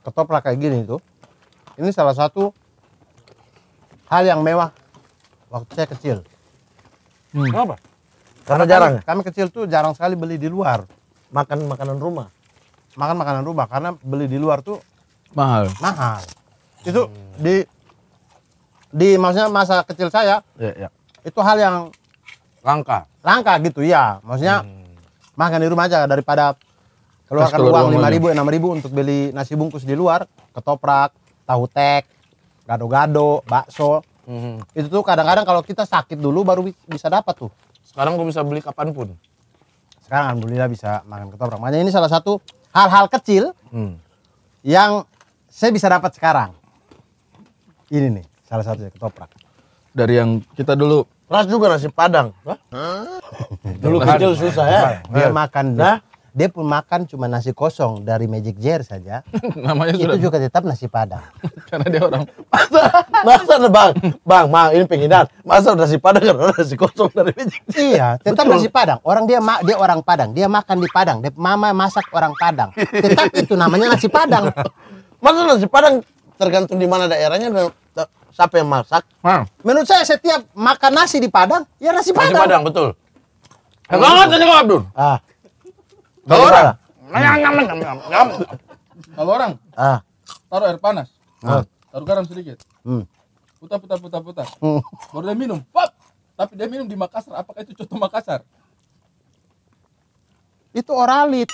ketoprak kayak gini itu. Ini salah satu hal yang mewah waktu saya kecil Hmm. Kenapa? Karena, Karena jarang. Kami, kami kecil tuh jarang sekali beli di luar. Makan makanan rumah. Makan makanan rumah karena beli di luar tuh mahal. Mahal. Itu hmm. di di maksudnya masa kecil saya. Ya, ya. Itu hal yang langka. Langka gitu ya. Maksudnya hmm. makan di rumah aja daripada keluarkan keluar uang lima ribu enam ribu untuk beli nasi bungkus di luar, ketoprak, tahu tek, gado-gado, bakso. Hmm. Itu tuh kadang-kadang kalau kita sakit dulu baru bisa dapat tuh. Sekarang gue bisa beli kapanpun. Sekarang alhamdulillah bisa makan ketoprak. Makanya ini salah satu hal-hal kecil hmm. yang saya bisa dapat sekarang. Ini nih salah satunya ketoprak. Dari yang kita dulu Ras juga nasi padang. Hah? Dulu kecil susah ya. Dia eh. makan nah, dia pun makan cuma nasi kosong dari Magic Jer saja. Namanya itu sudah. juga tetap nasi padang. karena dia orang. masa, masa bang, bang, bang, ini penghinaan. Masa nasi padang karena nasi kosong dari Magic Jer. Iya, tetap Betul. nasi padang. Orang dia dia orang Padang, dia makan di Padang. Dia mama masak orang Padang. Tetap itu namanya nasi padang. masa nasi padang tergantung di mana daerahnya dan siapa yang masak. Hmm. Menurut saya setiap makan nasi di Padang, ya nasi Padang. Nasi Padang betul. Banget tadi Abdul. Ah. Kalau orang. Nyam nyam nyam nyam. Kalau orang. Ah. Taruh air panas. Ah. Taruh garam sedikit. Hmm. Putar putar putar putar. Hmm. Baru dia minum. pop, Tapi dia minum di Makassar. Apakah itu contoh Makassar? Itu oralit.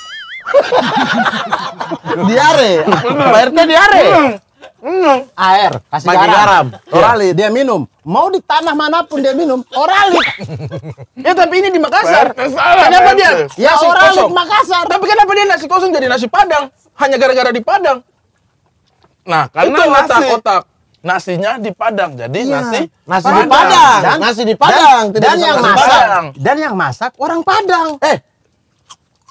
diare. Pak diare. Hmm. Mm, air kasih garam, garam. Iya. oralit dia minum mau di tanah manapun dia minum oralit ya tapi ini di Makassar salah, kenapa dia ya nasi oralit Makassar tapi kenapa dia nasi kosong jadi nasi padang hanya gara-gara di Padang nah karena itu otak-otak nasinya di Padang jadi ya. nasi nasi padang. di Padang dan, nasi di Padang dan, dan yang masak padang. dan yang masak orang Padang eh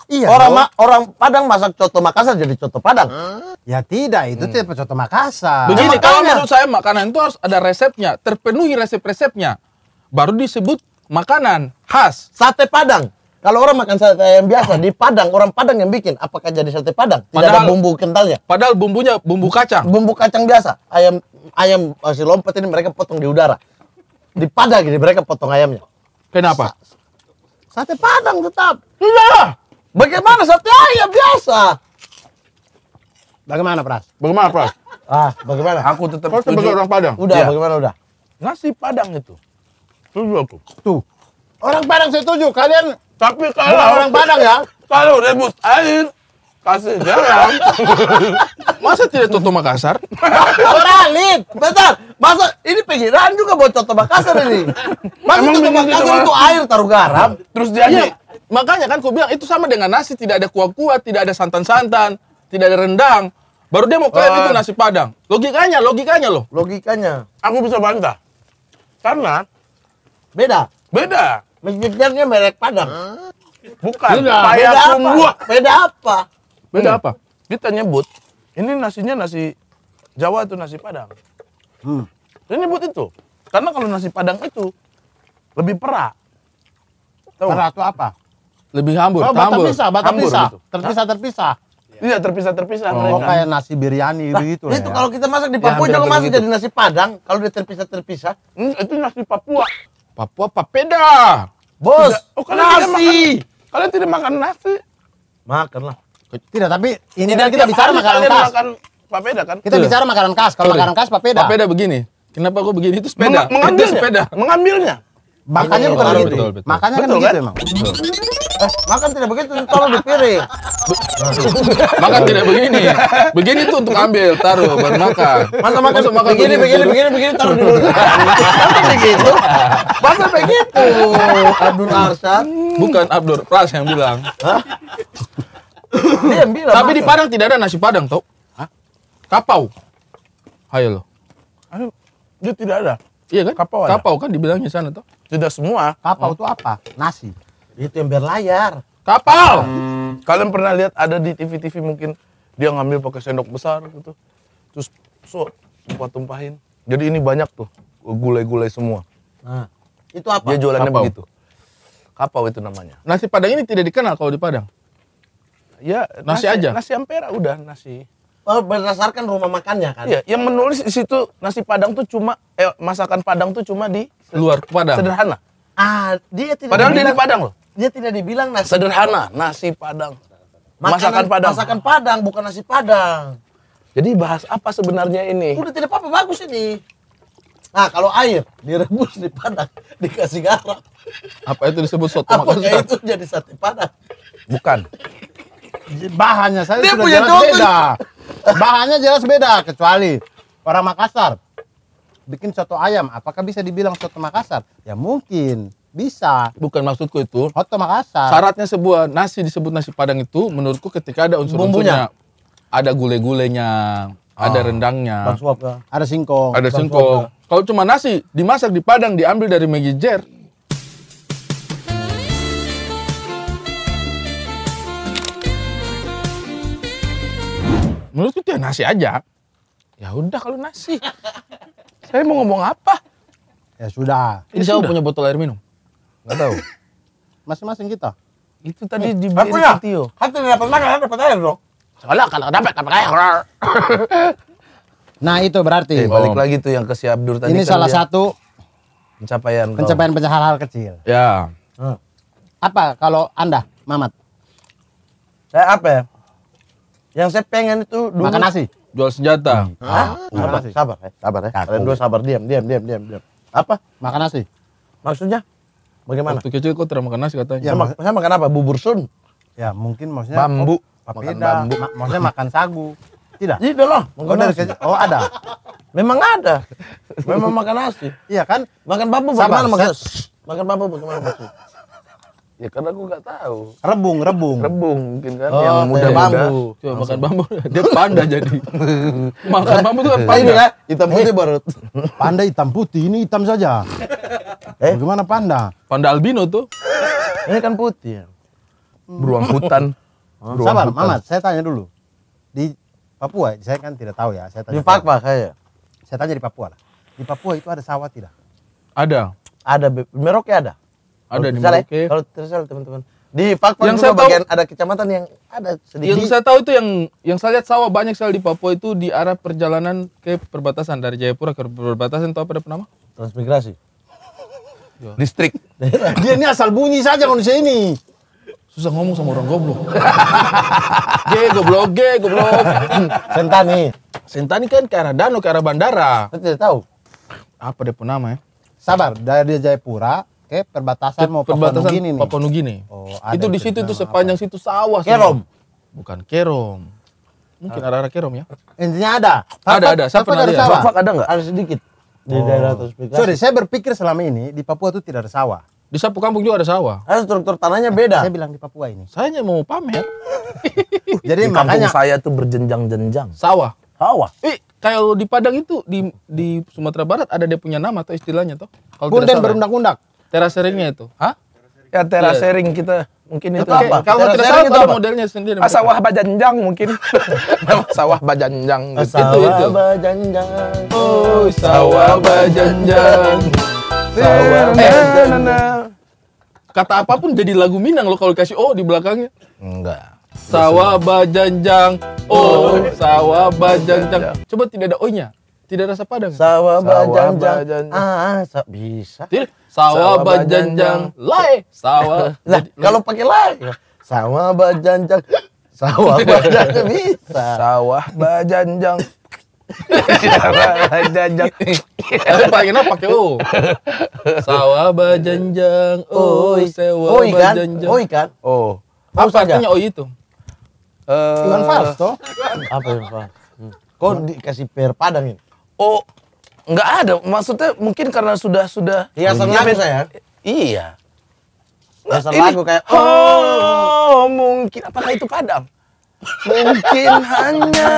Iya. Orang ma orang Padang masak coto Makassar jadi coto Padang. Hmm? Ya tidak, itu hmm. tidak coto Makassar. Begini, ya, Makanya. kalau menurut saya makanan itu harus ada resepnya, terpenuhi resep-resepnya. Baru disebut makanan khas. Sate Padang. Kalau orang makan sate ayam biasa di Padang, orang Padang yang bikin, apakah jadi sate Padang? Tidak padahal, ada bumbu kentalnya. Padahal bumbunya bumbu kacang. Bumbu kacang biasa. Ayam ayam masih eh, lompat ini mereka potong di udara. Di Padang ini mereka potong ayamnya. Kenapa? Sa sate Padang tetap. Tidak. Bagaimana sate ayam ah, biasa? Bagaimana Pras? Bagaimana Pras? Ah, bagaimana? Aku tetap Pras sebagai orang Padang. Udah, ya. bagaimana udah? Nasi Padang itu. Setuju aku. Tuh. Orang Padang setuju. Kalian tapi kalau orang Padang ya, kalau rebus air Kasih jarang. Masa tidak Toto Makassar? Oralit, bentar. Masa ini pinggiran juga buat Toto Makassar ini. Masa Emang Toto Makassar itu air taruh garam, terus dia iya. Makanya kan aku bilang itu sama dengan nasi, tidak ada kuah-kuah, tidak ada santan-santan, tidak ada rendang. Baru dia mau klaim uh, eh. itu nasi padang. Logikanya, logikanya loh. Logikanya. Aku bisa bantah. Karena beda. Beda. Mikirnya merek padang. Bukan. Beda, beda apa? Beda apa? Beda hmm. apa? Kita nyebut ini nasinya nasi Jawa atau nasi Padang. Hmm. Ini nyebut itu. Karena kalau nasi Padang itu lebih perak. Tau? Perak itu apa? Lebih hambur. Oh, batam pisah, batam pisah. Gitu. Terpisah-terpisah. Iya terpisah-terpisah oh, mereka. kayak nasi biryani nah, gitu Itu ya. kalau kita masak di ya, Papua ya, jangan masak gitu. jadi nasi Padang. Kalau dia terpisah-terpisah, hmm, itu nasi Papua. Papua papeda. Bos, tidak. oh, kalian nasi. Tidak makan, kalian tidak makan nasi. Makanlah. Tidak, tapi ini Tidak, kan kita bicara makanan khas. Makan papeda kan? Kita iya. bicara makanan khas. Kalau makanan khas papeda. Papeda begini. Kenapa gue begini itu sepeda? Meng mengambil sepeda. Mengambilnya. Makanya bukan gitu. kan begitu. Betul, betul. Makanya betul, kan, kan begitu emang. Betul. Eh, makan tidak begitu, tolong dipiring. makan tidak begini. Begini tuh untuk ambil, taruh buat makan. Masa makan Masa makan begini, begini, begini, begini, taruh dulu. Masa begitu? Masa begitu? Abdul Arsyad? Bukan Abdul Ras yang bilang. Hah? Dia Tapi di Padang tidak ada nasi Padang, toh. Hah? Kapau. Ayo lo. Ayo. dia tidak ada. Iya kan? Kapau ada. Kapau kan dibilangnya sana toh. Tidak semua. Kapau itu hmm. apa? Nasi. Itu yang berlayar. Kapau. Hmm. Kalian pernah lihat ada di TV-TV mungkin dia ngambil pakai sendok besar gitu. Terus so tumpah-tumpahin. Jadi ini banyak tuh gulai-gulai semua. Nah, itu apa? Dia jualannya Kapau. begitu. Kapau itu namanya. Nasi Padang ini tidak dikenal kalau di Padang. Ya nasi, nasi aja. Nasi ampera udah nasi. Oh, berdasarkan rumah makannya kan? ya yang menulis di situ nasi Padang tuh cuma eh, masakan Padang tuh cuma di luar Padang. Sederhana. Ah, dia tidak padang dibilang, dia di Padang loh. Dia tidak dibilang nasi sederhana, nasi Padang. Makanan, masakan Padang. Masakan Padang bukan nasi Padang. Jadi bahas apa sebenarnya ini? Udah tidak apa-apa bagus ini. Nah, kalau air direbus di Padang, dikasih garam. Apa itu disebut soto apa itu jadi sate Padang? Bukan bahannya saya dia sudah punya jelas dokter. beda. Bahannya jelas beda kecuali orang Makassar bikin soto ayam, apakah bisa dibilang soto Makassar? Ya mungkin bisa. Bukan maksudku itu. Soto Makassar. Syaratnya sebuah nasi disebut nasi padang itu menurutku ketika ada unsur-unsurnya. Ada gule-gulenya, oh. ada ah. rendangnya. Ya. Ada singkong. Ada singkong. Ya. Kalau cuma nasi dimasak di padang diambil dari Megijer, menurutku itu ya nasi aja ya udah kalau nasi saya mau ngomong apa ya sudah ya ini ya siapa punya botol air minum nggak tahu masing-masing kita itu tadi eh, di aku ya Tio Hati kan dapat makan kan dapat air dong soalnya kalau dapat dapat air nah itu berarti eh, balik oh. lagi tuh yang ke si Abdur tadi ini kan salah satu pencapaian pencapaian pencapaian hal-hal kecil ya hmm. apa kalau anda Mamat saya eh, apa ya yang saya pengen itu dulu. Makan nasi. Jual senjata. Hmm. Hah? Ah, sabar, sabar, ya. sabar ya. Kalian dua sabar, diam, diam, diam, diam, diam. Apa? Makan nasi. Maksudnya? Bagaimana? Waktu kecil kok terima makan nasi katanya. Ya, mak saya makan apa? Bubur sun. Ya, mungkin maksudnya bambu. Makan bambu. Ma maksudnya makan sagu. Tidak. Tidak loh. oh, oh, ada. Memang ada. Memang makan nasi. Iya kan? Makan bambu bagaimana makan? Makan bambu bagaimana Ya karena aku gak tahu. Rebung, rebung. Rebung mungkin kan oh, yang iya, muda bambu. Coba makan bambu. Dia panda jadi. makan bambu tuh kan nah, panda. Ini, hitam putih eh, baru. Panda hitam putih, ini hitam saja. Eh, gimana panda? Panda albino tuh. Ini kan putih. Hmm. Beruang hutan. Oh, Beruang Sabar, hutan. Mamat, saya tanya dulu. Di Papua, saya kan tidak tahu ya. Saya tanya di Papua saya. Saya tanya di Papua lah. Di Papua itu ada sawah tidak? Ada. Ada, Merauke ada. Ada di ya? Merauke. Kalau tersalah teman-teman. Di Papua yang saya bagian tahu, ada kecamatan yang ada sedikit. Yang saya tahu itu yang yang saya lihat sawah banyak sekali di Papua itu di arah perjalanan ke perbatasan dari Jayapura ke perbatasan itu apa ada nama? Transmigrasi. Distrik. Iya. Dia ini asal bunyi saja manusia ini. Susah ngomong sama orang goblok. G goblok, G goblok. Sentani. Sentani kan ke arah danau, ke arah bandara. Saya tidak tahu. Apa dia pun nama ya? Sabar, dari Jayapura ke perbatasan mau perbatasan Papua Nugini Papua Nugini. Oh, itu di situ itu sepanjang situ sawah. Kerom. Sama. Bukan kerom. Mungkin ada arah-arah kerom ya. Intinya ada. ada ada. Saya pernah lihat. Farfak ada nggak? Ada sedikit. Di oh. daerah Tospikasi. Sorry, saya berpikir selama ini di Papua itu tidak ada sawah. Di sapu kampung juga ada sawah. Ada struktur tanahnya beda. Saya bilang di Papua ini. Saya hanya mau pamer. Jadi di makanya saya tuh berjenjang-jenjang. Sawah. Sawah. Eh, kalau di Padang itu di di Sumatera Barat ada dia punya nama atau istilahnya toh. Kalau ya. berundak-undak. Terraseringnya itu. Hah? Ya iya. terasering yeah. kita mungkin itu, apa? Kalau tera itu modelnya sendiri. Ah, sawah bajanjang mungkin. sawah bajanjang ah, gitu. Sawah itu, Sawah bajanjang. Oh, oh sawah bajanjang. Sawah eh, bajanjang. Kata apapun jadi lagu Minang lo kalau kasih oh di belakangnya. Enggak. Sawah bajanjang. Oh, sawah bajanjang. Coba tidak ada Ohnya nya Tidak rasa padang. Sawah bajanjang. Ah, bisa. Tidak. Sawah bajanjang lai. sawah. Nah, kalau pakai lai. Ya. sawah bajanjang. Sawah bajanjang bisa. Sawah bajanjang. bajanjang. Tapi pakai apa pakai u. Sawah bajanjang. oh sewa oi, kan? Oi kan? Oh. Apa artinya oi itu? Iwan eh, Fals toh? Apa Iwan Fals? Kok dikasih per padang ini? Oh, nggak ada maksudnya mungkin karena sudah sudah hiasan lagu iya, saya iya hiasan ini, lagu kayak oh, oh mungkin apakah itu padang mungkin hanya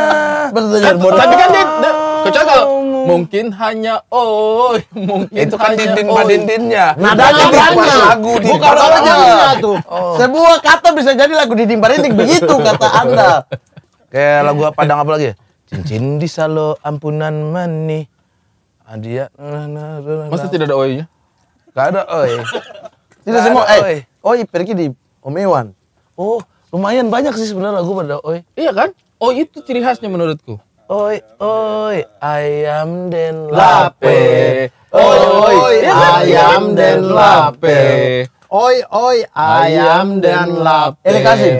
berdengar bodoh tapi kan dia oh. kecuali kalau mungkin hanya oh mungkin itu kan dinding oh, dindingnya nada nadanya lagu bukan orangnya tuh oh. sebuah kata bisa jadi lagu dinding dinding begitu kata anda kayak lagu padang apa lagi cincin di salo ampunan manih Adia. Masa tidak ada oi-nya? Gak ada oi. Tidak semua eh, oi. Oi pergi di Omewan. Oh, lumayan banyak sih sebenarnya lagu pada oi. Iya kan? Oi oh, itu ciri khasnya menurutku. Oi, oi, ayam den iya kan? lape. Oi, oi, ayam den lape. Oi, oi, ayam den lape. Ini kasih.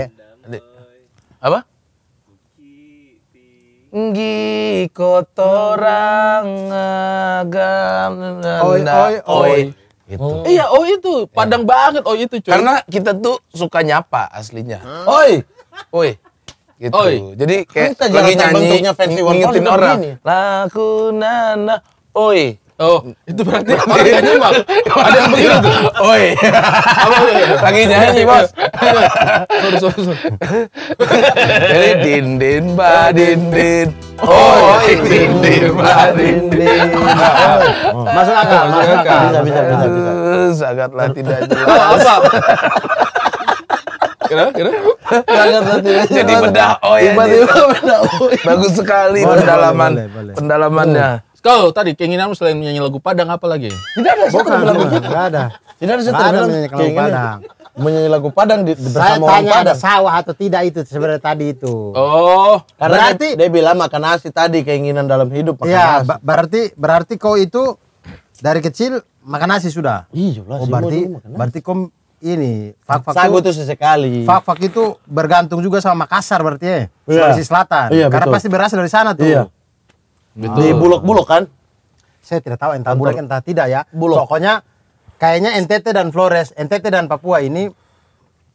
Apa? ngi kotoran agam nah, oi oi oi itu. Oh. Iya, oh itu padang yeah. banget oh itu cuy. Karena kita tuh suka nyapa aslinya. Hmm. Oi. Oi. Gitu. Oi. Jadi kayak kita lagi nyanyi bentuknya fancy orang. Laku nana. Oi. Oh, itu berarti ada nyanyi, Bang. Ada yang begitu. Oh Oi. Apa Lagi nyanyi, Bos. Sorry, sorry, sorry. Jadi din din ba din din. Oi, din din ba din din. Masuk akal, masuk akal. Bisa, bisa, bisa, bisa. Eh, oh, sangatlah tidak jelas. Apa? Kira kira? Sangatlah tidak jelas. Jadi bedah. Oh ya. Tiba-tiba bedah. Bagus sekali pendalaman. Pendalamannya. Kau tadi keinginanmu selain menyanyi lagu Padang apa lagi? Tidak ada, saya tidak bilang begitu. Tidak ada. Tidak ada, saya tidak bilang menyanyi lagu Padang. Menyanyi lagu Padang di, di bersama orang Padang. Saya tanya sawah atau tidak itu sebenarnya tadi itu. Oh, karena berarti dia, dia bilang makan nasi tadi keinginan dalam hidup makan ya, nasi. berarti berarti kau itu dari kecil makan nasi sudah. Iya lah. Oh, iya, berarti berarti kau ini fak-fak sagu itu sesekali. Fak-fak itu bergantung juga sama Makassar berarti ya. Iya. Sulawesi Selatan. Iya, Karena betul. pasti berasal dari sana tuh. Iya. Betul. Di buluk-buluk kan? Saya tidak tahu entah buluk entah tidak ya. Buluk. Pokoknya kayaknya NTT dan Flores, NTT dan Papua ini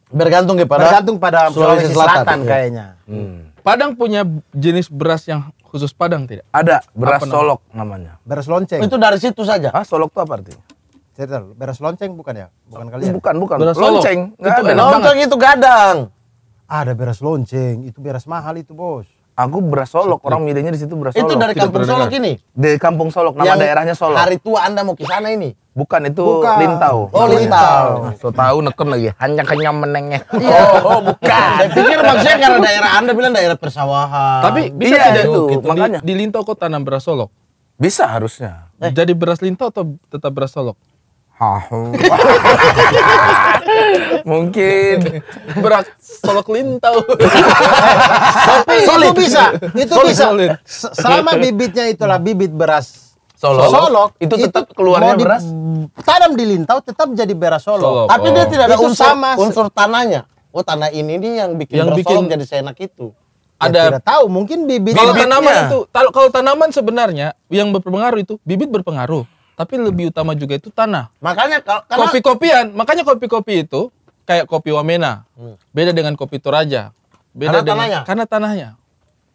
bergantung kepada bergantung pada Sulawesi, Sulawesi Selatan, Selatan gitu ya. kayaknya. Hmm. Padang punya jenis beras yang khusus Padang tidak? Ada, beras apa solok namanya? namanya. Beras lonceng. Itu dari situ saja. Ah, solok itu apa artinya? Cerita beras lonceng bukan ya? Bukan kalian. Ya? Bukan, bukan. Beras lonceng. Itu ada. Lonceng itu gadang. Ada beras lonceng, itu beras mahal itu, Bos. Aku beras Solok, orang milihnya di situ beras Solok. Itu dari Kampung Solok ini? Dari Kampung Solok, nama yang daerahnya Solok. Hari tua Anda mau ke sana ini? Bukan itu bukan. Lintau. Oh, Lintau. Ah, so tahu neken lagi, hanya kenyam menengnya. Oh, oh, bukan. Saya pikir maksudnya karena daerah Anda bilang daerah persawahan. Tapi bisa iya, tidak itu, gitu. makanya. Di, di Lintau kok tanam beras Solok? Bisa harusnya. Eh. Jadi beras Lintau atau tetap beras Solok? Hahu. Mungkin berat solo kelintau. Tapi solid. itu bisa, itu solid, bisa. Solid. Selama bibitnya itulah bibit beras Solo. Solo, itu tetap itu keluarnya di, beras. Tanam di lintau tetap jadi beras Solo. solok. Tapi oh. dia tidak ada itu unsur, sama unsur tanahnya. Oh tanah ini nih yang bikin yang beras bikin solok jadi seenak itu. Ya, ada ya, tidak tahu mungkin bibit. Kalau tanaman itu kalau tanaman sebenarnya yang berpengaruh itu bibit berpengaruh tapi lebih utama juga itu tanah. Makanya kalau kopi-kopian, makanya kopi-kopi itu kayak kopi Wamena. Hmm. Beda dengan kopi Toraja. Beda karena dengan tanahnya. karena tanahnya.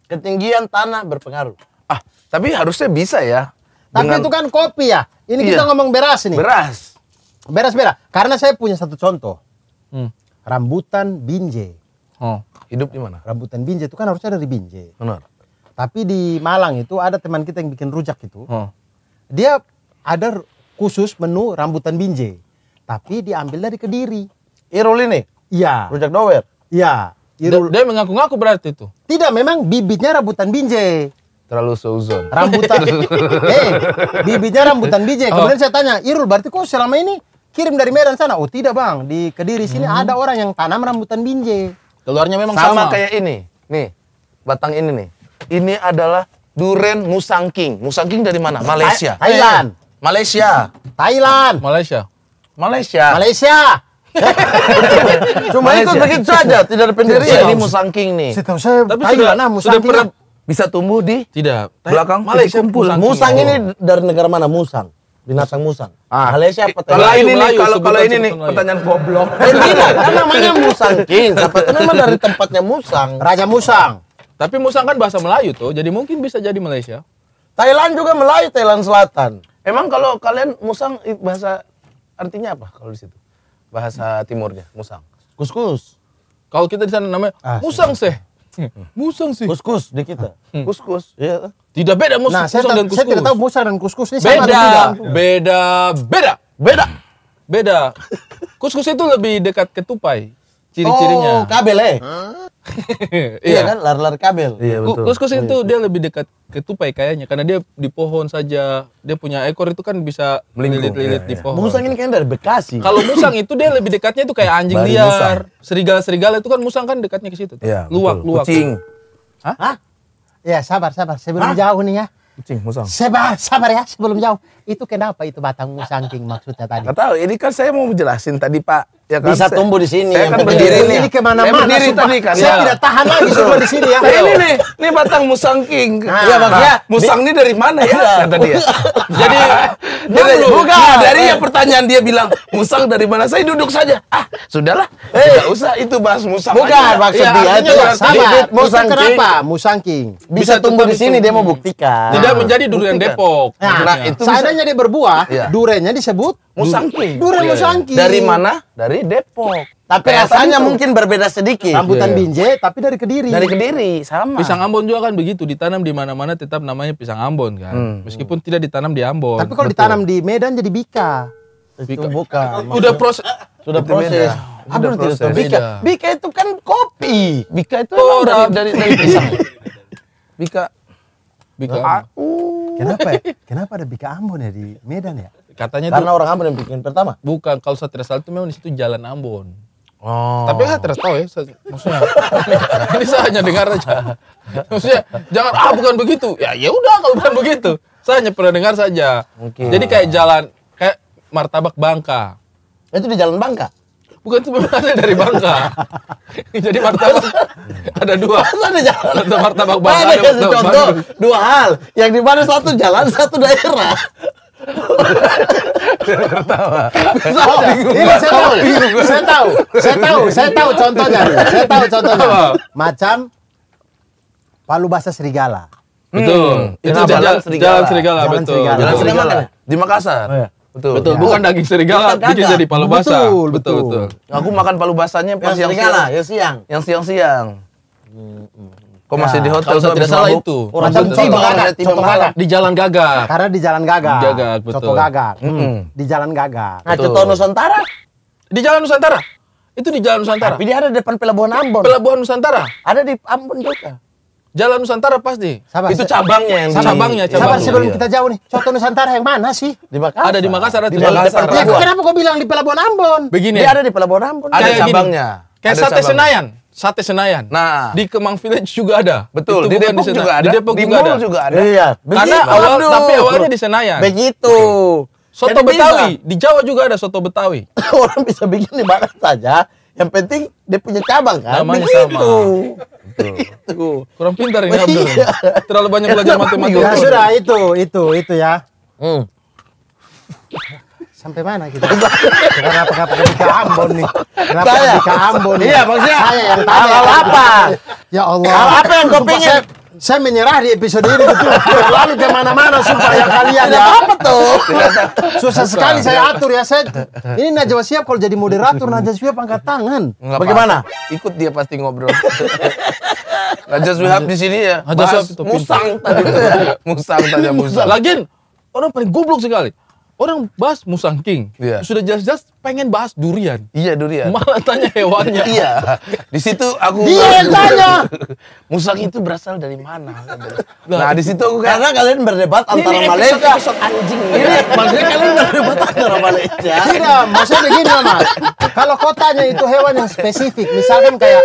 Ketinggian tanah berpengaruh. Ah, tapi harusnya bisa ya. Tapi dengan... itu kan kopi ya. Ini iya. kita ngomong beras nih. Beras. Beras beras. Karena saya punya satu contoh. Hmm. Rambutan Binje. Oh, hidup di mana? Rambutan Binje itu kan harusnya dari Binje. Benar. Tapi di Malang itu ada teman kita yang bikin rujak itu. Oh. Dia ada khusus menu rambutan binje. Tapi diambil dari Kediri. Irul ini? Iya. Rujak dower? Iya. Irul. Dia mengaku-ngaku berarti itu? Tidak, memang bibitnya rambutan binje. Terlalu seuzon. Rambutan. eh, bibitnya rambutan binje. Oh. Kemudian oh. saya tanya, Irul berarti kok selama ini kirim dari Medan sana? Oh tidak bang, di Kediri sini hmm. ada orang yang tanam rambutan binje. Keluarnya memang sama. Sama kayak ini. Nih, batang ini nih. Ini adalah Duren Musangking. Musangking dari mana? Malaysia. Thailand. Malaysia. Thailand. Malaysia. Malaysia. Malaysia. Cuma Malaysia. itu begitu saja, tidak ada pendirian. Ini musangking nih. tahu saya Tapi Thailand, sudah, musangking. Sudah pernah bisa tumbuh di tidak belakang Malaysia kumpul. Musang ini oh. dari negara mana Musang? binatang musang. Ah, Malaysia apa Kalau ini nih, kalau kalau ini nih pertanyaan goblok. Eh, tidak, kan namanya musang king. Tapi memang dari tempatnya musang. Raja musang. Tapi musang kan bahasa Melayu tuh, jadi mungkin bisa jadi Malaysia. Thailand juga Melayu, Thailand Selatan. Emang kalau kalian musang bahasa artinya apa kalau di situ? Bahasa timurnya musang. Kuskus. Kalau kita di sana namanya ah, musang sih. Hmm. Musang sih. Kuskus di kita. Ah, hmm. Kuskus. Iya. Tidak beda nah, musang, nah, musang dan kuskus. Saya tidak tahu musang dan kuskus ini beda, sama atau tidak. Beda, beda, beda, beda. Kuskus itu lebih dekat ke tupai ciri-cirinya. Oh, kabel eh. Iya, iya kan lar-lar kabel. Iya betul. Kuskus itu iya. dia lebih dekat ke tupai kayaknya karena dia di pohon saja. Dia punya ekor itu kan bisa melilit-lilit iya, di iya. pohon. Musang ini kan dari Bekasi. Kalau musang itu dia lebih dekatnya itu kayak anjing Bari liar. Serigala-serigala itu kan musang kan dekatnya ke situ. Iya, Luwak-luwak. Kucing. Hah? Ya sabar sabar sebelum Hah? jauh nih ya. Kucing musang. Sabar sabar ya sebelum jauh. Itu kenapa itu batangmu musangking maksudnya tadi? Gak tahu, ini kan saya mau menjelaskan tadi Pak. Ya kan, Bisa tumbuh di sini. Saya kan berdiri ini. Ini kemana mana berdiri sumpah. tadi kan. Saya ya. tidak tahan lagi semua di sini ya. Nah, ini nih, ini batang musangking. Nah, ya, bang, nah, ya. Musang ini dari mana ya? Iya. Kata dia. Jadi dari, nah, bukan. Nah, dari yang pertanyaan dia bilang, musang dari mana? Saya duduk saja. Ah, sudahlah. Hey. Eh. Tidak usah itu bahas musang. Bukan aja. maksud ya, dia itu kan sama. Musang kenapa? Musangking. Bisa tumbuh di sini dia mau buktikan. Tidak menjadi durian Depok. Nah, nah, nah itu durenya dia berbuah, ya. durenya disebut musangki. Dure musangki. Iya, iya. musangki. Dari mana? Dari Depok. Tapi Kayak rasanya itu. mungkin berbeda sedikit. Rambutan iya, ya. binje tapi dari Kediri. Dari Kediri, sama. Pisang Ambon juga kan begitu, ditanam di mana-mana tetap namanya pisang Ambon kan. Hmm. Meskipun hmm. tidak ditanam di Ambon. Tapi kalau ditanam di Medan jadi bika. Bika. Itu bukan. proses sudah proses. Aduh, proses. Itu Bika. Bika itu kan kopi. Bika itu oh, dari, dari dari pisang. Bika Bika Ambon. Kenapa ya? Kenapa ada Bika Ambon ya di Medan ya? Katanya Karena itu, orang Ambon yang bikin pertama? Bukan, kalau saya tidak itu memang di situ jalan Ambon. Oh. Tapi saya tidak tahu ya, maksudnya ini saya hanya dengar aja. Maksudnya jangan ah bukan begitu. Ya ya udah kalau bukan begitu, saya hanya pernah dengar saja. Okay. Jadi kayak jalan kayak martabak Bangka. Itu di jalan Bangka? Bukan itu dari Bangka. Jadi martabak ada dua. ada jalan? Ada martabak Bangka, ada, martabak contoh, Bandung. dua hal. Yang di mana satu jalan, satu daerah. saya Saya bingung. saya tahu. Saya tahu. Saya tahu. Saya tahu contohnya. Saya tahu contohnya. Macam Palu Bahasa Serigala. Betul. Hmm. Itu jalan, serigala. Jalan serigala, betul. Jalan serigala. Di Makassar. Oh, iya. Betul. Betul, ya. bukan daging serigala bukan bikin jadi palu basah. Betul, betul, betul. betul. Aku makan palu basahnya pas yang, yang siang. Yang siang. Yang siang-siang. Kok ya. masih di hotel? Kalau tidak salah itu. Orang benci gagak. di jalan gagak. Karena di jalan gagak. Di gagak, betul. Coto gagak. Mm Di jalan gagak. Nah, Coto Nusantara? Di jalan Nusantara? Itu di jalan Nusantara. Tapi dia ada depan Pelabuhan Ambon. Pelabuhan Nusantara? Ada di Ambon juga. Jalan Nusantara pasti. Sabar, itu cabangnya yang sabar, cabangnya cabang. Sabar sebelum iya. kita jauh nih. Contoh Nusantara yang mana sih? Di Makassar. Ada di Makassar ada di Makassar. Ya, kenapa kau bilang di Pelabuhan Ambon? Begini. Dia ada di Pelabuhan Ambon. Ada Kayak cabangnya. Kayak ada sate cabang. Senayan. Sate Senayan. Nah, di Kemang Village juga ada. Betul, itu di Depok di juga ada. Di Depok di juga, ada. juga ada. Iya. Begitu. Karena awal Aduh. tapi awalnya di Senayan. Begitu. Soto Jadi Betawi, bisa. di Jawa juga ada soto Betawi. Orang bisa bikin di mana saja. Yang penting dia punya cabang kan. Namanya Begitu. sama. Iya, tuh. Kurang pintar ini iya. Abdul. Terlalu banyak belajar iya, matematika. Ya sudah itu, itu, itu ya. Hmm. Sampai mana kita? Kenapa kenapa ke Ambon nih? Kenapa ke Ambon nih? Iya, maksudnya saya yang tanya. Hal apa? Ya Allah. Hal apa yang kau pengen? saya menyerah di episode ini betul. Lalu kemana-mana supaya kalian ya. apa tuh? Susah sekali saya ya. atur ya. Saya ini Najwa siap kalau jadi moderator Najwa siap angkat tangan. Enggak Bagaimana? Apa. Ikut dia pasti ngobrol. Najwa siap di sini ya. Najwa siap musang tadi. musang tadi musang. Lagian orang paling goblok sekali. Orang bahas Musang King, yeah. sudah jelas-jelas pengen bahas durian. Iya durian. Malah tanya hewannya. iya. Di situ aku Dia tanya. Musang itu berasal dari mana? Nah, nah di situ aku karena kalian berdebat antara ini Malaysia anjing. Ini maksudnya kalian berdebat antara Malaysia. Tidak, maksudnya begini Mas. Kalau kotanya itu hewan yang spesifik, misalkan kayak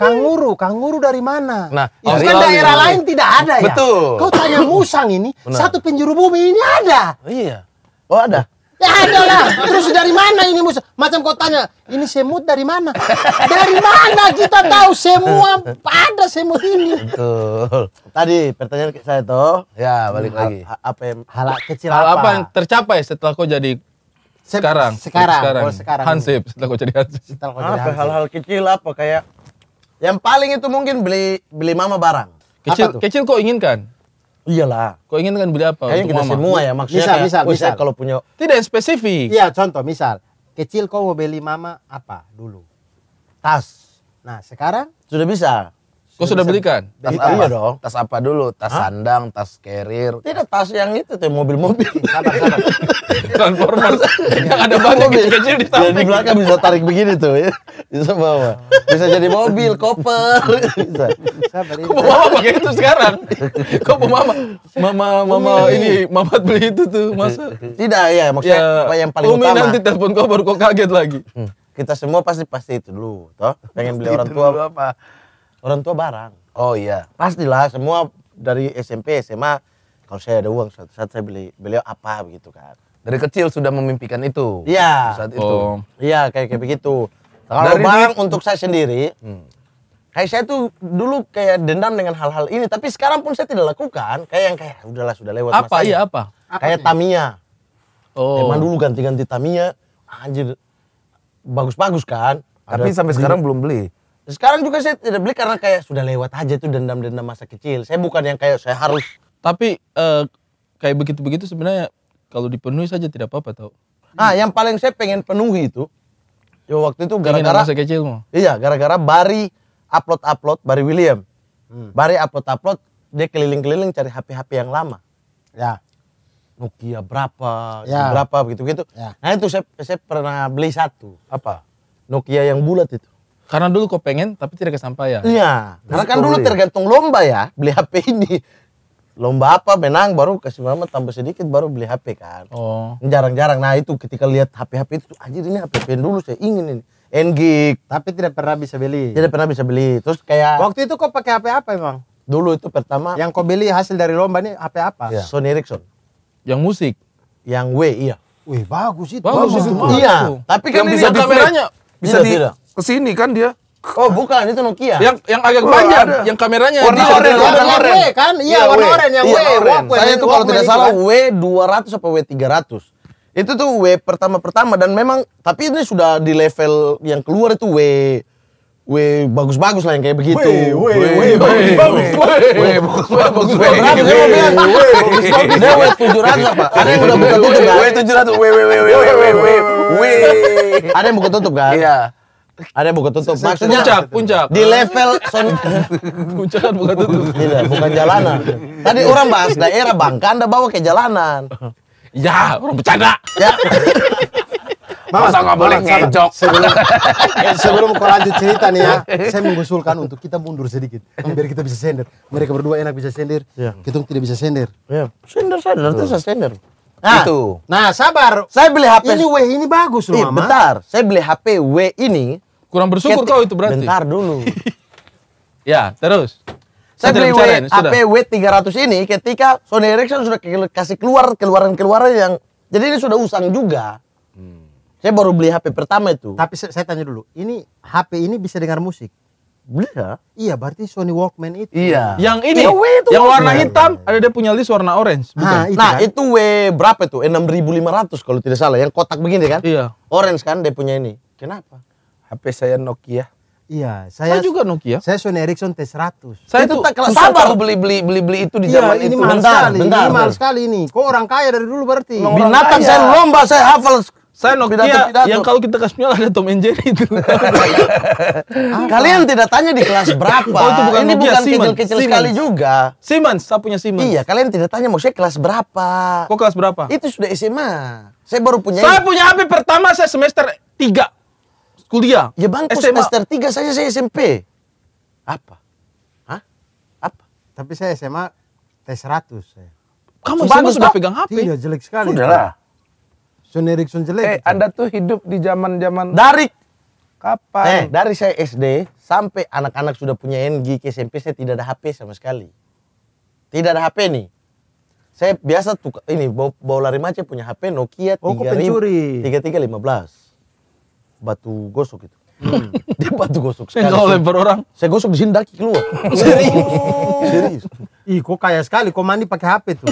kanguru, kanguru dari mana? Nah, itu kan daerah lain tidak ada ya. Betul. Kau tanya musang ini, satu penjuru bumi ini ada. Iya. Oh ada. Ya ada lah. Terus dari mana ini musuh? Macam kau tanya, ini semut dari mana? Dari mana kita tahu semua pada semut ini? Betul. Tadi pertanyaan saya tuh. Ya balik lagi. Apa yang hal kecil hal apa? apa yang tercapai setelah kau jadi Se sekarang? Sekarang. Oh, sekarang. sekarang. Hansip setelah kau jadi Hansip. Setelah Hal-hal kecil apa kayak yang paling itu mungkin beli beli mama barang. Kecil kecil kau inginkan? Iyalah. Kok ingin kan beli apa? Kayaknya kita mama? semua ya maksudnya. Misal, kayak, misal, misal. Kalau punya. Tidak spesifik. Iya contoh misal. Kecil kau mau beli mama apa dulu? Tas. Nah sekarang. Sudah bisa. Kau sudah belikan? Tas iya apa? Iya dong. Tas apa dulu? Tas Hah? sandang, tas carrier. Tidak tas yang itu tuh mobil-mobil. Transportasi yang ada banyak kecil-kecil di samping. Di belakang bisa tarik begini tuh ya. Bisa bawa. Bisa jadi mobil, koper. Bisa. Sabar. Kok iya. mama pakai itu sekarang? Kok mama mama mama ini mama beli itu tuh masa? Tidak ya maksudnya ya, yang paling Umi utama. nanti telepon kau baru kau kaget lagi. Hmm. Kita semua pasti pasti itu dulu toh pengen beli orang tua. Apa? orang tua barang. Oh iya. Pastilah semua dari SMP, SMA kalau saya ada uang saat, saat saya beli beliau apa begitu kan. Dari kecil sudah memimpikan itu. Iya. Saat itu. Oh. Iya kayak kayak begitu. Kalau barang untuk saya sendiri, hmm. kayak saya tuh dulu kayak dendam dengan hal-hal ini, tapi sekarang pun saya tidak lakukan. Kayak yang kayak udahlah sudah lewat. Apa iya apa? Kayak Tamia. Oh. Emang dulu ganti-ganti Tamiya, anjir bagus-bagus kan. Tapi Ada sampai beli. sekarang belum beli. Sekarang juga saya tidak beli karena kayak sudah lewat aja tuh dendam-dendam masa kecil. Saya bukan yang kayak saya harus. Tapi uh, kayak begitu-begitu sebenarnya kalau dipenuhi saja tidak apa-apa tau. Ah, yang paling saya pengen penuhi itu ya waktu itu gara-gara masa kecilmu. Iya, gara-gara Bari upload-upload Bari William. Hmm. Bari upload-upload dia keliling-keliling cari HP-HP yang lama. Ya. Nokia berapa, ya. berapa begitu-gitu. Ya. Nah itu saya, saya pernah beli satu. Apa? Nokia yang bulat itu. Karena dulu kau pengen tapi tidak kesampaian. Iya. Karena kan dulu iya. tergantung lomba ya beli HP ini. Lomba apa menang baru kasih mama tambah sedikit baru beli HP kan. Oh. Jarang-jarang. Nah itu ketika lihat HP-HP itu anjir ini HP pengen dulu saya ingin ini. Tapi tidak pernah bisa beli. Tidak pernah bisa beli. Terus kayak Waktu itu kau pakai HP apa emang? Dulu itu pertama yang kau beli hasil dari lomba ini HP apa? Ya. Sony Ericsson. Yang musik. Yang W iya. Wih bagus itu. Bagus, bagus itu. Iya. Tapi kan yang iya, bisa di kameranya bisa, tidak? di, ke sini kan dia. Oh bukan itu Nokia. Yang yang agak oh, panjang, yang kameranya warna oranye, warna oranye kan? Iya, iya warna oranye yang W. Saya itu kalau tidak salah kan? W 200 apa W 300 itu tuh W pertama pertama dan memang tapi ini sudah di level yang keluar itu W W bagus-bagus lah yang kayak begitu. W W W bagus-bagus. W bagus-bagus. W bagus-bagus. W tujuh ratus apa? Ada yang udah buka tutup kan? W tujuh ratus. W W W W W W W. Ada yang buka tutup kan? Iya. Ada buka tutup. Maksudnya puncak, puncak. Di level son puncak kan bukan tutup. Tidak, bukan jalanan. Tadi orang bahas daerah Bangka Anda bawa ke jalanan. Ya, orang bercanda. Ya. Mama, Masa nggak boleh ngejok? Sebelum, eh, sebelum kau lanjut cerita nih ya, saya mengusulkan untuk kita mundur sedikit. Eh. Biar kita bisa sender. Mereka berdua enak bisa sender. Ya. Kita tidak bisa sender. Ya. Sender, sender. Itu saya sender. Nah, itu. Nah, sabar. Saya beli HP. Ini W ini bagus loh, iya, Mama. Bentar. Saya beli HP W ini Kurang bersyukur Ket, kau itu berarti. Bentar dulu. ya, terus. Saya, beli w, tiga W300 ini ketika Sony Ericsson sudah kasih keluar keluaran-keluaran yang jadi ini sudah usang juga. Hmm. Saya baru beli HP pertama itu. Tapi saya, tanya dulu, ini HP ini bisa dengar musik? Bisa. Iya, berarti Sony Walkman itu. Iya. Yang ini, itu yang warna hitam, ada dia punya list warna orange. Bukan? Nah, itu, nah kan? itu W berapa itu? 6500 kalau tidak salah, yang kotak begini kan? Iya. Orange kan dia punya ini. Kenapa? HP saya Nokia. Iya, saya, saya juga Nokia. Saya Sony Ericsson T100. Saya itu tak kelas sabar beli beli beli beli itu di iya, zaman iya, ini itu. Mahal bentar, sekali, bentar, ini mahal sekali ini. Kok orang kaya dari dulu berarti? Binatang saya lomba, saya hafal saya Nokia pidato, pidato. yang kalau kita kasih ada Tom and Jerry itu. Kalian tidak tanya di kelas berapa. Oh, itu bukan Ini Nokia, bukan kecil-kecil sekali juga. Simon, saya punya Simon. Iya, kalian tidak tanya mau saya kelas berapa. Kok kelas berapa? Itu sudah SMA. Saya baru punya. Saya punya HP pertama saya semester 3 kuliah. Ya bang, SMA. semester 3 saja saya SMP. Apa? Hah? Apa? Tapi saya SMA tes 100 saya. Kamu Bagus sudah pegang HP? Iya jelek sekali. Sudahlah. Sony Ericsson jelek. Eh, Anda tuh hidup di zaman-zaman dari kapan? Eh, dari saya SD sampai anak-anak sudah punya NG ke SMP saya tidak ada HP sama sekali. Tidak ada HP nih saya biasa tuh ini bawa, bawa lari macet punya HP Nokia oh, tiga ribu tiga tiga lima belas batu gosok itu. Hmm. Dia batu gosok sekali. Kalau lempar orang. Saya gosok di sini daki keluar. Oh. Serius. Serius. Ih, kok kaya sekali, kok mandi pakai HP tuh.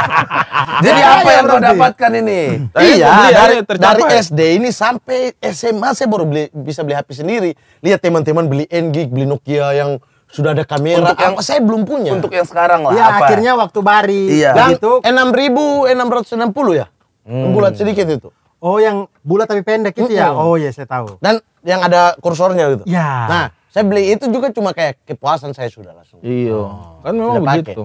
Jadi apa yang kau dapatkan ini? iya, ya, dari, dari SD ini sampai SMA saya baru beli, bisa beli HP sendiri. Lihat teman-teman beli Ngig, beli Nokia yang sudah ada kamera untuk yang apa saya belum punya untuk yang sekarang lah ya, apa? akhirnya waktu bari iya. yang itu enam ribu enam ratus enam puluh ya hmm. bulat sedikit itu Oh, yang bulat tapi pendek itu ya? Oh iya, saya tahu. Dan yang ada kursornya gitu. Ya. Nah, saya beli itu juga cuma kayak kepuasan saya sudah langsung. Iya. Oh. Kan memang sudah begitu.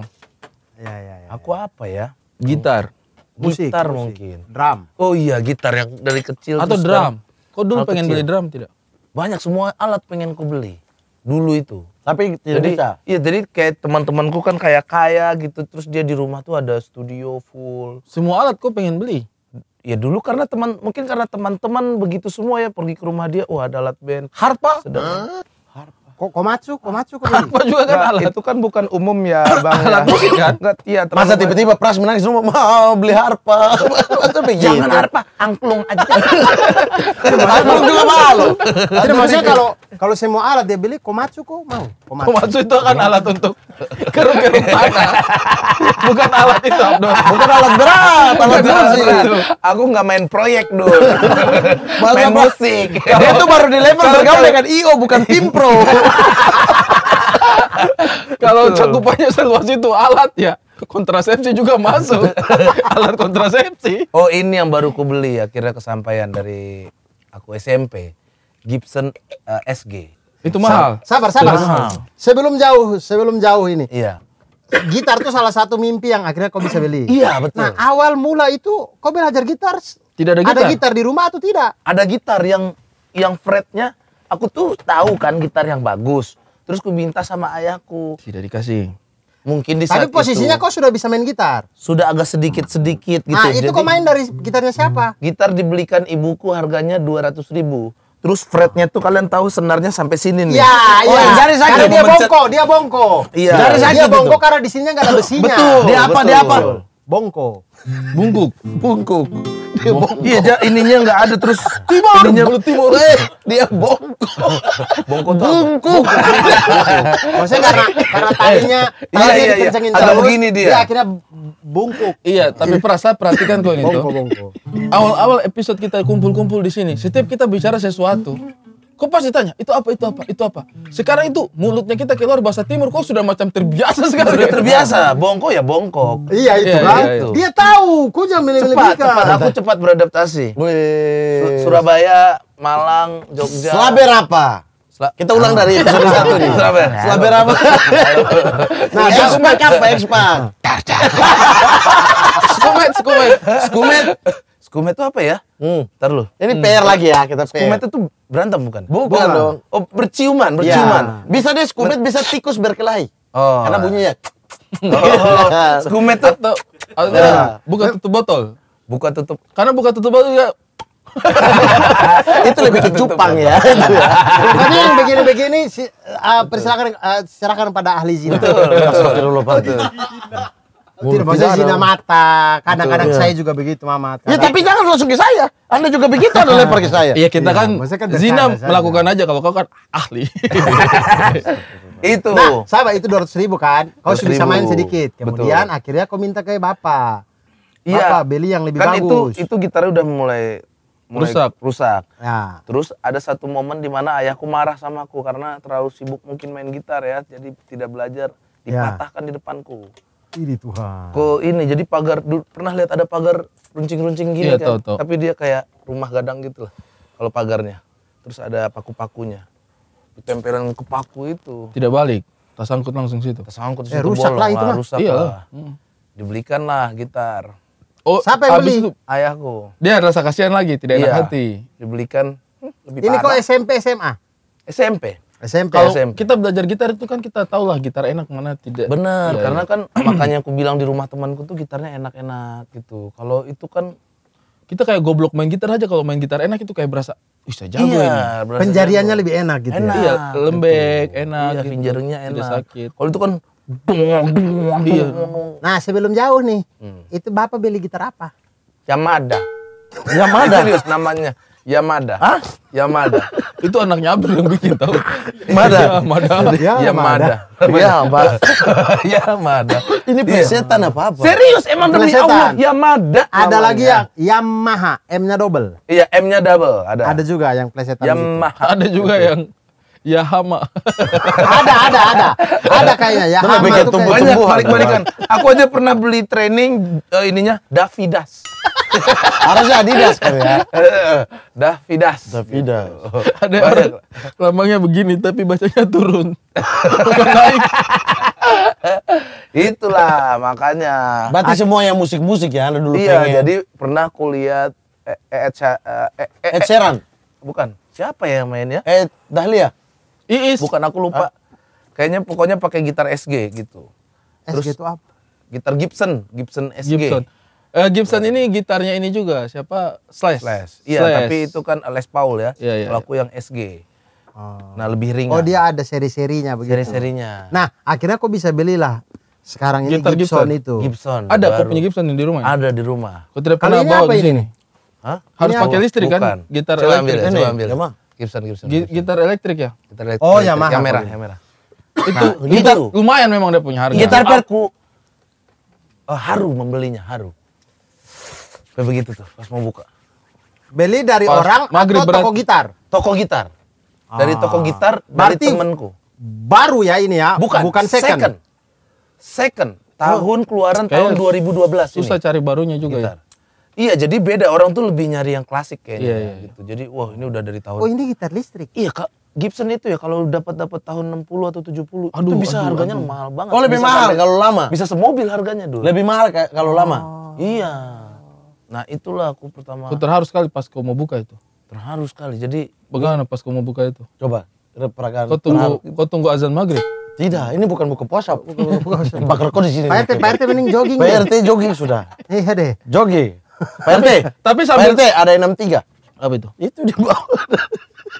Iya, iya, ya, Aku apa ya? Gitar. Musik, gitar musik. mungkin. Drum. Oh iya, gitar yang dari kecil atau drum. Kok kan. dulu pengen kecil. beli drum tidak? Banyak semua alat pengen ku beli. Dulu itu. Tapi tidak jadi, bisa. Iya, jadi kayak teman-temanku kan kayak kaya gitu, terus dia di rumah tuh ada studio full. Semua alat kau pengen beli? ya dulu karena teman mungkin karena teman-teman begitu semua ya pergi ke rumah dia wah ada alat band harpa sedang harpa kok komatsu komatsu kok harpa juga kan nah, alat itu kan bukan umum ya bang ya. alat musik kan nggak iya masa tiba-tiba pras menangis semua mau beli harpa jangan harpa angklung aja angklung juga malu jadi maksudnya kalau kalau saya mau alat dia beli, komatsu kok mau? Komatsu, komatsu itu kan alat untuk keruk keruk tanah. Bukan alat itu, Abdul. Bukan alat berat, alat musik. Aku nggak main proyek dulu. main musik. Dia tuh baru di level bergaul dengan IO, bukan tim pro. Kalau cakupannya seluas itu alat ya kontrasepsi juga masuk alat kontrasepsi oh ini yang baru ku beli akhirnya kesampaian dari aku SMP Gibson uh, eh, SG. Itu mahal. Sabar, sabar. Mahal. Sebelum jauh, sebelum jauh ini. Iya. Gitar tuh salah satu mimpi yang akhirnya kau bisa beli. Iya, betul. Nah, awal mula itu kau belajar gitar. Tidak ada gitar. Ada gitar di rumah atau tidak? Ada gitar yang yang fretnya aku tuh tahu kan gitar yang bagus. Terus ku minta sama ayahku. Tidak dikasih. Mungkin di saat Tapi posisinya itu, kau sudah bisa main gitar. Sudah agak sedikit-sedikit nah, gitu. Nah, itu Jadi, kau main dari gitarnya siapa? Gitar dibelikan ibuku harganya 200 ribu. Terus fretnya tuh kalian tahu senarnya sampai sini nih. Ya, oh, ya. Iya, iya. Oh, jari saja dia bongko, dia bongko. Iya. Jari saja dia bongko karena di sininya enggak ada besinya. Betul. Dia apa? Betul. Dia apa? bongko hmm. bungkuk bungkuk dia bongko iya ininya nggak ada terus timur ininya belum timur eh dia bongko bongko tuh bungkuk maksudnya karena karena tadinya eh, iya, tadinya iya, iya, iya. agak begini dia. dia akhirnya bungkuk iya tapi iya. perasa perhatikan kau ini tuh awal-awal episode kita kumpul-kumpul di sini setiap kita bicara sesuatu Kok pas ditanya, itu apa, itu apa, itu apa. Sekarang itu mulutnya kita keluar bahasa timur, kok sudah macam terbiasa sekarang Sudah terbiasa, bongkok ya bongkok. Iya itu iya, kan. Iya, iya. Dia tahu, kok jangan milih Cepat, cepat, aku cepat beradaptasi. Wee. Surabaya, Malang, Jogja. Selaber apa? Kita ulang dari ah. episode satu nih. Selaber. Selaber apa? nah, ekspak apa ekspak? Skumet, skumet, skumet. Skumet itu apa ya? Hmm. Ntar lu. Ini hmm. PR lagi ya kita PR. Skumet itu berantem bukan? Bukan, bukan dong. Oh berciuman, berciuman. Ya. Bisa deh skumet, bisa tikus berkelahi. Oh. Karena bunyinya. Ya. Oh, skumet itu Atau, ya. buka tutup botol. Buka tutup. Karena buka tutup botol ya itu lebih ke cupang ya. Makanya yang begini-begini si, uh, persilakan uh, ah, serahkan pada ahli zina. Betul. Astagfirullahaladzim. Tidak bisa zina mata. Kadang-kadang ya. saya juga begitu Mamat. Ya tapi jangan langsung ke saya. Anda juga begitu Anda lempar ke saya. Iya kita iya, kan, kan zina melakukan aja kalau kau kan ahli. Itu. Nah, sahabat itu 200 ribu kan? Kau sudah bisa main sedikit. Kemudian akhirnya kau minta ke bapak. Iya. Bapak beli yang lebih kan bagus. itu itu gitarnya udah mulai, mulai Rusak. rusak. Ya. Terus ada satu momen di mana ayahku marah sama aku karena terlalu sibuk mungkin main gitar ya, jadi tidak belajar, ya. dipatahkan di depanku. Ini Tuhan. Kok ini jadi pagar pernah lihat ada pagar runcing-runcing gini iya, kan. Tau, tau. Tapi dia kayak rumah gadang gitu lah. Kalau pagarnya. Terus ada paku-pakunya. Ditempelan ke paku itu. Tidak balik. Tersangkut langsung situ. Tersangkut eh, situ. rusak bolong, lah itu lah. Rusak iya. lah. Dibelikan lah gitar. Oh, siapa yang beli? ayahku. Dia rasa kasihan lagi, tidak iya. enak hati. Dibelikan hmm, lebih Ini parah. kok SMP SMA? SMP. SMP. Kalau SMP. kita belajar gitar itu kan kita tahu lah gitar enak mana tidak. Benar, ya, karena ya. kan makanya aku bilang di rumah temanku tuh gitarnya enak-enak gitu. Kalau itu kan kita kayak goblok main gitar aja kalau main gitar enak itu kayak berasa ih saya jago iya, ini. Penjariannya jago. lebih enak gitu. Ya? Enak, ya? Iya, lembek, enak, iya, gitu. enak. sakit. Kalau itu kan iya. Nah, sebelum jauh nih. Hmm. Itu Bapak beli gitar apa? Yamada. Yamada. Serius namanya. Yamada. Hah? Yamada. itu anaknya Abdul yang bikin tahu. Mada. Yamada. Yamada. Yamada. Iya, Yamada. Ini iya. plesetan apa apa? Serius emang demi Allah Yamada. Ada lagi yang Yamaha, M-nya double. Iya, M-nya double ada. Ada juga yang plesetan. Yamaha. Ada juga yang Ya hama. ada, ada, ada. Ada kayaknya ya hama itu kayak tumbuh, banyak balik-balikan. Aku aja pernah beli training uh, ininya Davidas. Harusnya Adidas kan ya. Eh, Davidas. Davidas. Ada orang lambangnya begini tapi bacanya turun. naik. Itulah makanya. Berarti semua yang musik-musik ya dulu Iya, pengen. jadi pernah kulihat eh, Ed Sheeran. Bukan. Siapa yang main ya? Ed Dahlia. Iis. Bukan aku lupa. Ah. Kayaknya pokoknya pakai gitar SG gitu. SG itu apa? Gitar Gibson, Gibson SG. Gibson. Uh, Gibson ini gitarnya ini juga siapa? Slash. Slash. Iya, Slash. tapi itu kan Les Paul ya. Iya, iya, Kalau aku iya. yang SG. Oh. Nah, lebih ringan. Oh, dia ada seri-serinya begitu. Seri-serinya. Nah, akhirnya aku bisa belilah sekarang ini Gitar Gibson, Gibson itu. Gibson. Ada aku punya Gibson di rumah? Ya? Ada di rumah. Kau tidak pernah bawa di sini. Hah? Harus pakai listrik kan? Gitar Coba ambil, kan coba ya? ambil. Ya, Gibson, Gibson, Gibson. Gitar elektrik ya? Gitar elektrik. Oh, ya Yamaha. Yang merah, iya. yang merah. Itu nah, gitu. gitar itu, lumayan memang dia punya harga. Gitar perku oh, haru membelinya, haru. Kayak begitu tuh, pas mau buka. Beli dari pas orang maghrib atau berat. toko gitar? Toko gitar. Dari toko ah. gitar Berarti dari temanku. Baru ya ini ya? Bukan, bukan second. Second. second. Tahun oh. keluaran Kayak tahun 2012 susah ini. Susah cari barunya juga ya. gitar. ya. Iya, jadi beda orang tuh lebih nyari yang klasik kayaknya yeah, yeah, iya, iya. gitu. Jadi wah ini udah dari tahun Oh, ini gitar listrik. Iya, Kak. Gibson itu ya kalau dapat dapat tahun 60 atau 70 aduh, itu bisa aduh, harganya aduh. mahal banget. Oh, lebih bisa mahal kalau lama. Bisa semobil harganya dulu. Lebih mahal kalau oh. lama. Iya. Nah, itulah aku pertama. Aku terharu sekali pas kau mau buka itu. Terharu sekali. Jadi bagaimana pas kau mau buka itu? Coba peragaan. Kau tunggu terharu. kau tunggu azan maghrib. Tidak, ini bukan buka puasa. Buka puasa. Bakar kau di sini. Pak RT, Pak RT mending jogging. Pak ya? RT jogging sudah. Iya deh. Jogging. Pak RT. Tapi sambil Pak RT ada 63. Apa itu? Itu di bawah.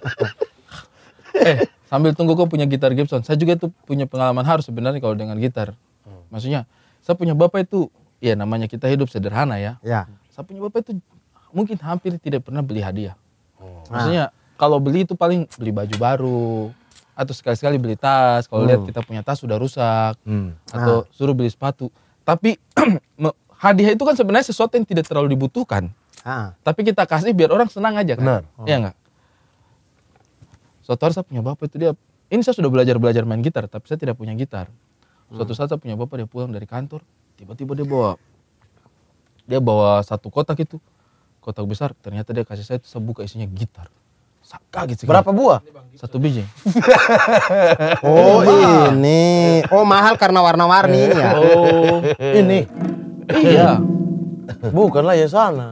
eh, sambil tunggu kok punya gitar Gibson. Saya juga itu punya pengalaman harus sebenarnya kalau dengan gitar. Hmm. Maksudnya, saya punya bapak itu ya namanya kita hidup sederhana ya. Ya. Saya punya bapak itu mungkin hampir tidak pernah beli hadiah. Oh. Maksudnya nah. kalau beli itu paling beli baju baru atau sekali-sekali beli tas. Kalau hmm. lihat kita punya tas sudah rusak hmm. atau nah. suruh beli sepatu. Tapi hadiah itu kan sebenarnya sesuatu yang tidak terlalu dibutuhkan. Ha. Tapi kita kasih biar orang senang aja kan. Benar. Oh. Iya enggak? Suatu hari saya punya bapak itu dia, ini saya sudah belajar-belajar main gitar, tapi saya tidak punya gitar. Suatu hmm. saat saya punya bapak dia pulang dari kantor, tiba-tiba dia bawa dia bawa satu kotak itu, kotak besar. Ternyata dia kasih saya itu saya buka isinya gitar. Saka gitu. Berapa buah? Satu biji. oh ini. Oh mahal karena warna-warni ya. Oh ini. Iya. Bukanlah ya, ya sana.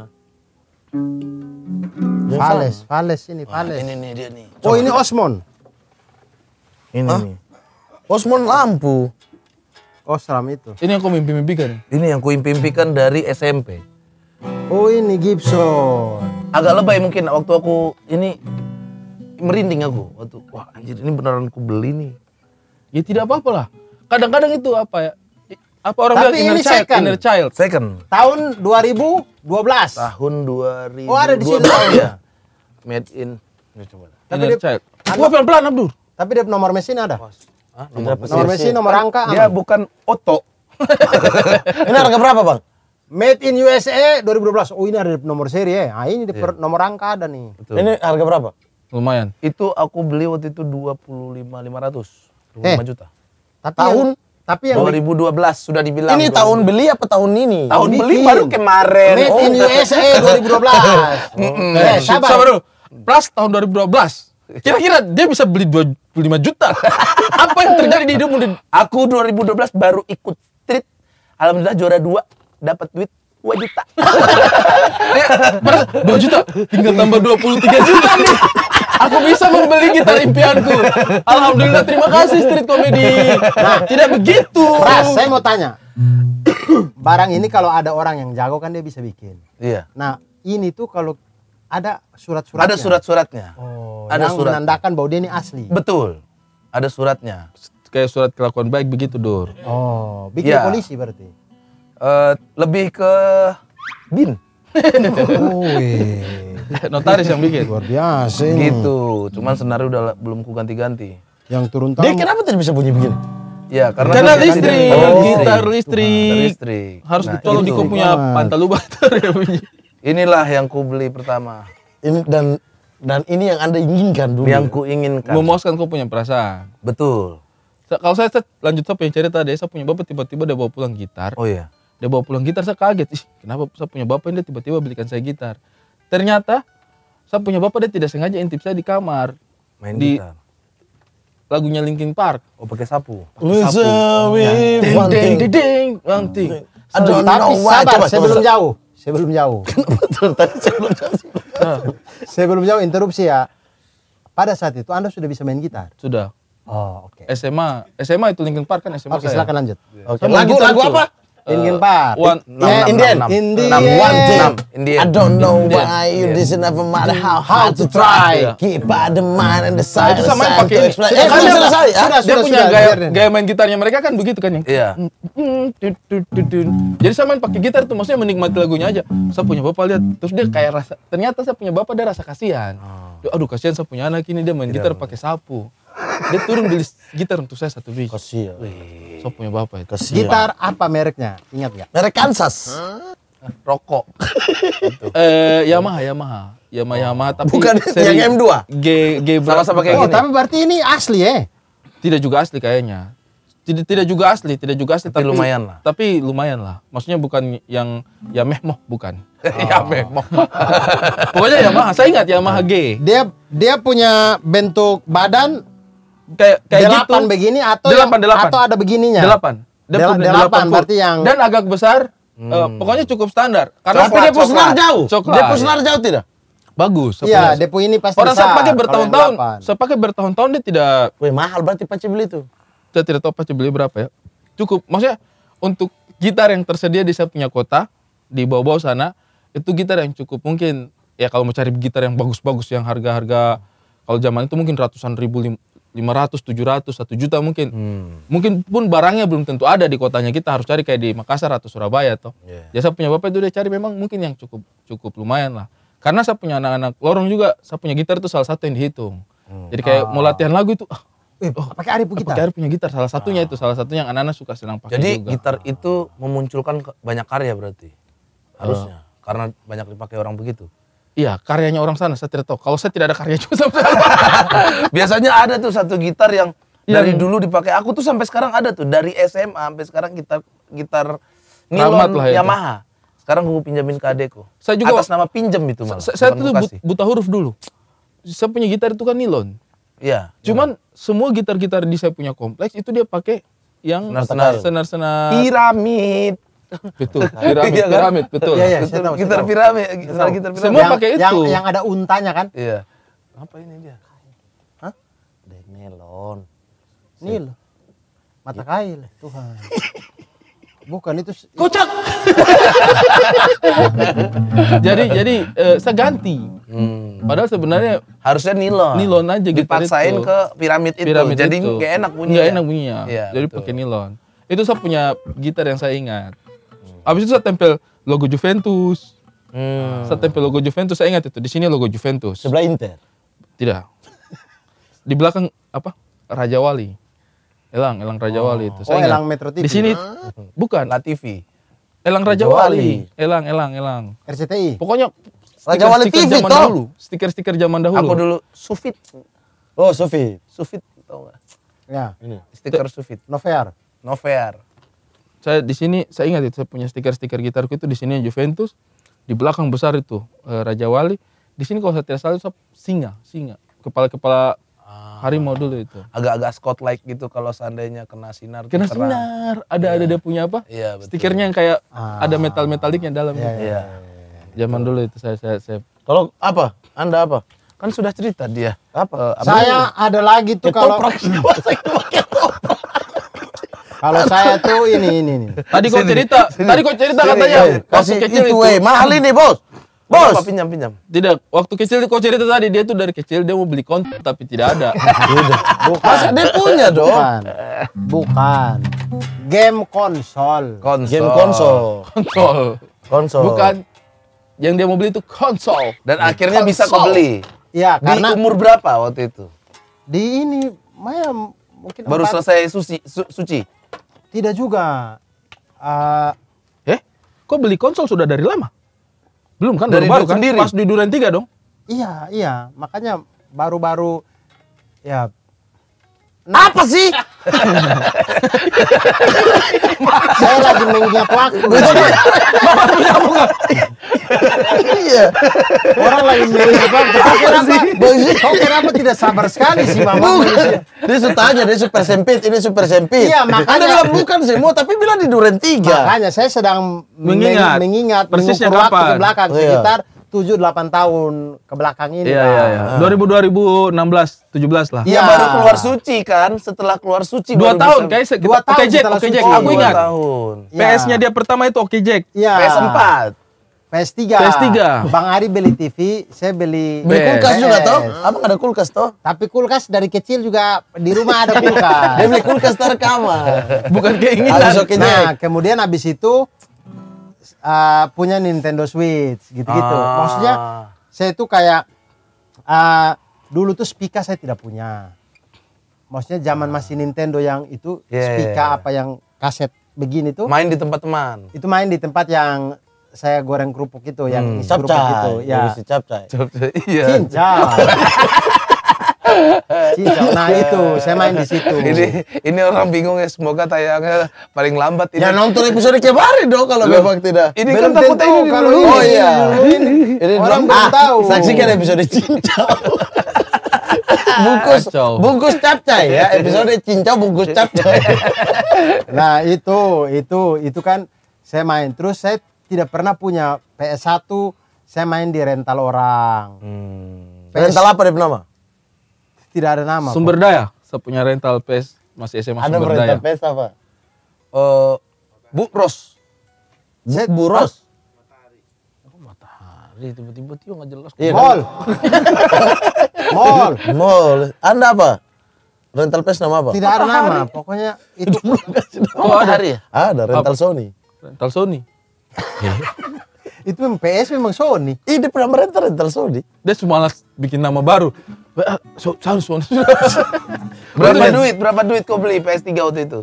Fales, Fales ini Fales. ini nih dia nih. Oh ini Osmon. Ini Hah? nih. Osmon lampu. Oh Osram itu. Ini yang kau mimpi-mimpikan. Ya? Ini yang ku mimpi-mimpikan dari SMP. Oh ini Gibson. Agak lebay mungkin waktu aku ini merinding aku waktu wah anjir ini beneran ku beli nih. Ya tidak apa-apalah. Kadang-kadang itu apa ya? apa orang Tapi bilang inner ini child, second. inner child. Second. Tahun 2012. Tahun 2012. Oh, ada di sini ya. Made in coba. Tapi inner dia, child. Gua pelan-pelan Abdur. Tapi dia nomor mesin ada. Hah? Nomor, nomor mesin, nomor rangka. Dia aman. bukan Oto. ini harga berapa, Bang? Made in USA 2012. Oh, ini ada nomor seri ya. Nah, ini di yeah. Iya. nomor rangka ada nih. Betul. Ini harga berapa? Lumayan. Itu aku beli waktu itu 25 500. 25 eh, juta. Tahun tapi yang 2012 sudah dibilang. Ini 2012. tahun beli apa tahun ini? Tahun beli baru kemarin. Made oh. in USA 2012. mm -mm. Eh, sabar. sabar Plus tahun 2012. Kira-kira dia bisa beli 25 juta. apa yang terjadi di hidupmu? Aku 2012 baru ikut street. Alhamdulillah juara 2 dapat duit 2 juta. Eh, dua juta? Tinggal tambah 23 juta nih. Aku bisa membeli gitar impianku. Alhamdulillah, terima kasih Street Comedy. Nah, tidak begitu. Ras, saya mau tanya. Barang ini kalau ada orang yang jago kan dia bisa bikin. Iya. Nah, ini tuh kalau ada surat-suratnya. Ada surat-suratnya. Oh, ada yang surat. menandakan bahwa dia ini asli. Betul. Ada suratnya. Kayak surat kelakuan baik begitu, Dur. Oh, bikin ya. polisi berarti. Eh, lebih ke bin. Notaris yang bikin. Luar biasa ini. Gitu. Cuman senarnya udah belum ku ganti-ganti. Yang turun tangan. Dia kenapa tidak bisa bunyi begini? Ya, karena, karena listrik. Oh, gitar listrik. Harus nah, ditolong di punya pantalu bater Inilah yang ku beli pertama. Ini dan dan ini yang Anda inginkan dulu. Yang ku inginkan. Memuaskan ku punya perasaan. Betul. Kalau saya, saya lanjut saya punya cerita tadi, saya punya bapak tiba-tiba dia bawa pulang gitar. Oh iya. Dia bawa pulang gitar, saya kaget. Ih, kenapa saya punya bapak ini tiba-tiba belikan saya gitar. Ternyata saya punya bapak dia tidak sengaja intip saya di kamar. Main di gitar. Lagunya Linkin Park. Oh, pakai sapu. Pakai sapu. Oh, iya. ding ding, ding, ding, ding, ding. Aduh, tapi sabar, saya belum jauh. Saya belum jauh. Tadi saya belum jauh. Nah, saya belum jauh, interupsi ya. Pada saat itu Anda sudah bisa main gitar? Sudah. Oh, oke. Okay. SMA, SMA itu Linkin Park kan SMA okay, saya. silakan lanjut. Okay. Lagu lagu apa? Eh, Indian part. One, yeah, Indian. Indian. One thing. Indian. I don't know Indian. why you this never matter how hard to try. Keep out the mind and the nah, side. Itu sama yang pakai ini. Eh, sudah, sudah, Sudah, Dia punya gaya, gaya main gitarnya mereka kan begitu kan ya. Iya. Hmm, hmm, Jadi saya main pakai gitar itu maksudnya menikmati lagunya aja. Saya punya bapak lihat, terus dia kayak rasa. Ternyata saya punya bapak dia rasa kasihan. Oh. Aduh kasihan saya punya anak ini dia main iya, gitar pakai sapu dia turun beli gitar untuk saya satu biji. Kasih ya. So punya bapak itu. Kasih gitar apa mereknya? Ingat ya? Merek Kansas. Huh? Rokok. eh Yamaha, Yamaha. Yamaha, oh. Yamaha tapi bukan seri yang M2. G G sama-sama kayak oh, gini. tapi berarti ini asli ya? Eh? Tidak juga asli kayaknya. Tidak tidak juga asli, tidak juga asli tapi, tapi lumayan lah. Tapi lumayan lah. Maksudnya bukan yang Yamaha, bukan. Oh. ya Pokoknya Yamaha, saya ingat Yamaha G. Dia dia punya bentuk badan kayak kayak gitu. delapan gitu. begini atau delapan, delapan. atau ada begininya delapan delapan, delapan, delapan berarti yang dan agak besar eh, hmm. uh, pokoknya cukup standar karena coklat, depo senar jauh coklat. senar jauh tidak bagus. Iya, depo ini pasti Orang saya pakai bertahun-tahun. Saya pakai bertahun-tahun dia tidak. Wih, mahal berarti pasti beli itu. Saya tidak tahu pasti beli berapa ya. Cukup. Maksudnya untuk gitar yang tersedia di saya punya kota di bawah-bawah sana itu gitar yang cukup mungkin ya kalau mau cari gitar yang bagus-bagus yang harga-harga kalau zaman itu mungkin ratusan ribu 500, 700, 1 juta mungkin. Hmm. Mungkin pun barangnya belum tentu ada di kotanya kita harus cari kayak di Makassar atau Surabaya toh. Yeah. Ya, saya punya bapak itu dia cari memang mungkin yang cukup cukup lumayan lah. Karena saya punya anak-anak lorong juga, saya punya gitar itu salah satu yang dihitung. Hmm. Jadi kayak ah. mau latihan lagu itu ah, Eh, oh, pakai Arif gitar. punya gitar salah satunya ah. itu, salah satu yang anak-anak suka senang pakai Jadi juga. gitar itu memunculkan banyak karya berarti. Harusnya uh. karena banyak dipakai orang begitu. Iya, karyanya orang sana saya tidak tahu. Kalau saya tidak ada karya juga sama Biasanya ada tuh satu gitar yang ya. dari dulu dipakai. Aku tuh sampai sekarang ada tuh dari SMA sampai sekarang gitar gitar nilon lah Yamaha. Itu. Sekarang aku pinjamin ke adekku. Saya juga atas nama pinjam itu malah. Saya, saya tuh buta huruf dulu. Saya punya gitar itu kan nilon. Iya. Cuman ya. semua gitar-gitar di saya punya kompleks itu dia pakai yang senar Senar-senar. Piramid Betul. Piramid, iya, kan? piramid, betul. Iya, iya, betul. Tahu, gitar piramid, gitar, piramid. Semua yang, pakai itu. Yang, yang ada untanya kan? Iya. Apa ini dia? Hah? Dek melon. Nil. Mata kail, Tuhan. Bukan itu. Kocak. jadi jadi uh, saya ganti. Hmm. Padahal sebenarnya harusnya nilon. Nilon aja gitu dipaksain itu. ke piramid itu. Piramid jadi gak enak punya. Gak enak punya. Ya, jadi pakai nilon. Itu saya punya gitar yang saya ingat Habis itu saya tempel logo Juventus. Hmm. Saya tempel logo Juventus, saya ingat itu. Di sini logo Juventus. Sebelah Inter. Tidak. Di belakang apa? Raja Wali. Elang, Elang Raja oh. Wali itu. Saya oh, ingat. Elang Metro TV. Di sini ah. bukan. La TV. Elang Raja Wali. Wali. Elang, Elang, Elang. RCTI. Pokoknya Raja Wali TV zaman toh. dahulu. Stiker-stiker zaman dahulu. Aku dulu Sufit. Oh, Sufit. Sufit tahu gak? Ya. Ini. Stiker Sufit. Novear. Novear saya di sini saya ingat itu saya punya stiker-stiker gitarku itu di sini Juventus di belakang besar itu eh, Raja Wali di sini kalau saya tidak salah itu singa singa kepala-kepala ah, harimau dulu itu agak-agak Scott like gitu kalau seandainya kena sinar kena terang. sinar ada ya. ada dia punya apa ya, stikernya yang kayak ah, ada metal metaliknya yang dalam ya, ya, ya, zaman dulu itu saya saya, saya. kalau apa anda apa kan sudah cerita dia apa, saya itu? ada lagi tuh kalau Kalau saya tuh ini ini ini. Tadi kau cerita, sini. tadi kau cerita sini, katanya ya, waktu kecil eh, itu, itu. Eh, mahal ini bos. Bos. Apa pinjam pinjam? Tidak. Waktu kecil kau cerita tadi dia tuh dari kecil dia mau beli konten tapi tidak ada. Tidak. Bukan. Masa dia punya dong? Bukan. Bukan. Game konsol. konsol. Game konsol. Konsol. Konsol. Bukan. Yang dia mau beli itu konsol. Dan akhirnya konsol. bisa kau beli. Iya. karena di umur berapa waktu itu? Di ini, Maya mungkin baru empat. selesai suci su, suci tidak juga. Uh, eh, kok beli konsol sudah dari lama? Belum kan? Dari baru, kan? Sendiri. Pas di Duren 3 dong? Iya, iya. Makanya baru-baru ya apa sih? Saya lagi mengingat waktu. Iya. punya Iya. Orang lagi mengingat waktu. Kok kenapa? Kok kenapa tidak sabar sekali sih Mama? Dia sudah aja, dia super sempit, ini super sempit. Iya makanya. Anda bilang bukan semua, tapi bilang di Duren 3. Makanya saya sedang mengingat, mengingat, mengingat mengukur waktu ke belakang. Iya. Sekitar tujuh delapan tahun ke belakang ini. Iya iya iya. belas tujuh belas lah. Iya. iya baru keluar suci kan setelah keluar suci dua tahun guys kayak 2 tahun Oke Jack, Oke Jack aku ingat. tahun. Iya. PS-nya dia pertama itu Oke Jack. Ya. PS4. PS3. PS3. Bang Ari beli TV, saya beli beli kulkas juga toh. Abang ada kulkas toh? Tapi kulkas dari kecil juga di rumah ada kulkas. Dia beli kulkas dari kamar. Bukan keinginan. Nah, kemudian habis itu uh, punya Nintendo Switch gitu-gitu. Ah. Maksudnya saya itu kayak uh, dulu tuh Spica saya tidak punya. Maksudnya zaman masih Nintendo yang itu yeah, iya, Spica yeah. apa yang kaset begini tuh. Main di tempat teman. Itu main di tempat yang saya goreng kerupuk itu hmm. yang isi kerupuk gitu ya. Capcay. Iya. Capcay. Nah itu, saya main di situ. Ini ini orang bingung ya, semoga tayangnya paling lambat ini. Ya nonton episode kemarin dong kalau Loh. memang tidak. Ini belum kan ini kalau ini. Oh iya. Ini, ini orang belum ah, tahu. Saksikan episode Cincau. bungkus Kacau. bungkus capcay ya episode cincau bungkus capcay nah itu itu itu kan saya main terus saya tidak pernah punya PS1 saya main di rental orang hmm. PS... rental apa di nama tidak ada nama. Sumber apa? daya. Saya punya rental PS masih SMA ada sumber daya. Ada rental PS apa? Uh, Bu Ros. Bu, Bu Ros. Oh, matahari tiba-tiba Tio nggak jelas. Iya, kan? mall. mall. Mall. Anda apa? Rental PS nama apa? Tidak ada nama, pokoknya itu. oh, ada. Ada rental apa? Sony. Rental Sony. Iya. itu memang PS memang Sony. Ih, dia pernah merental rental Sony. Dia cuma bikin nama baru sound berapa duit? Berapa duit kau beli PS3 waktu itu?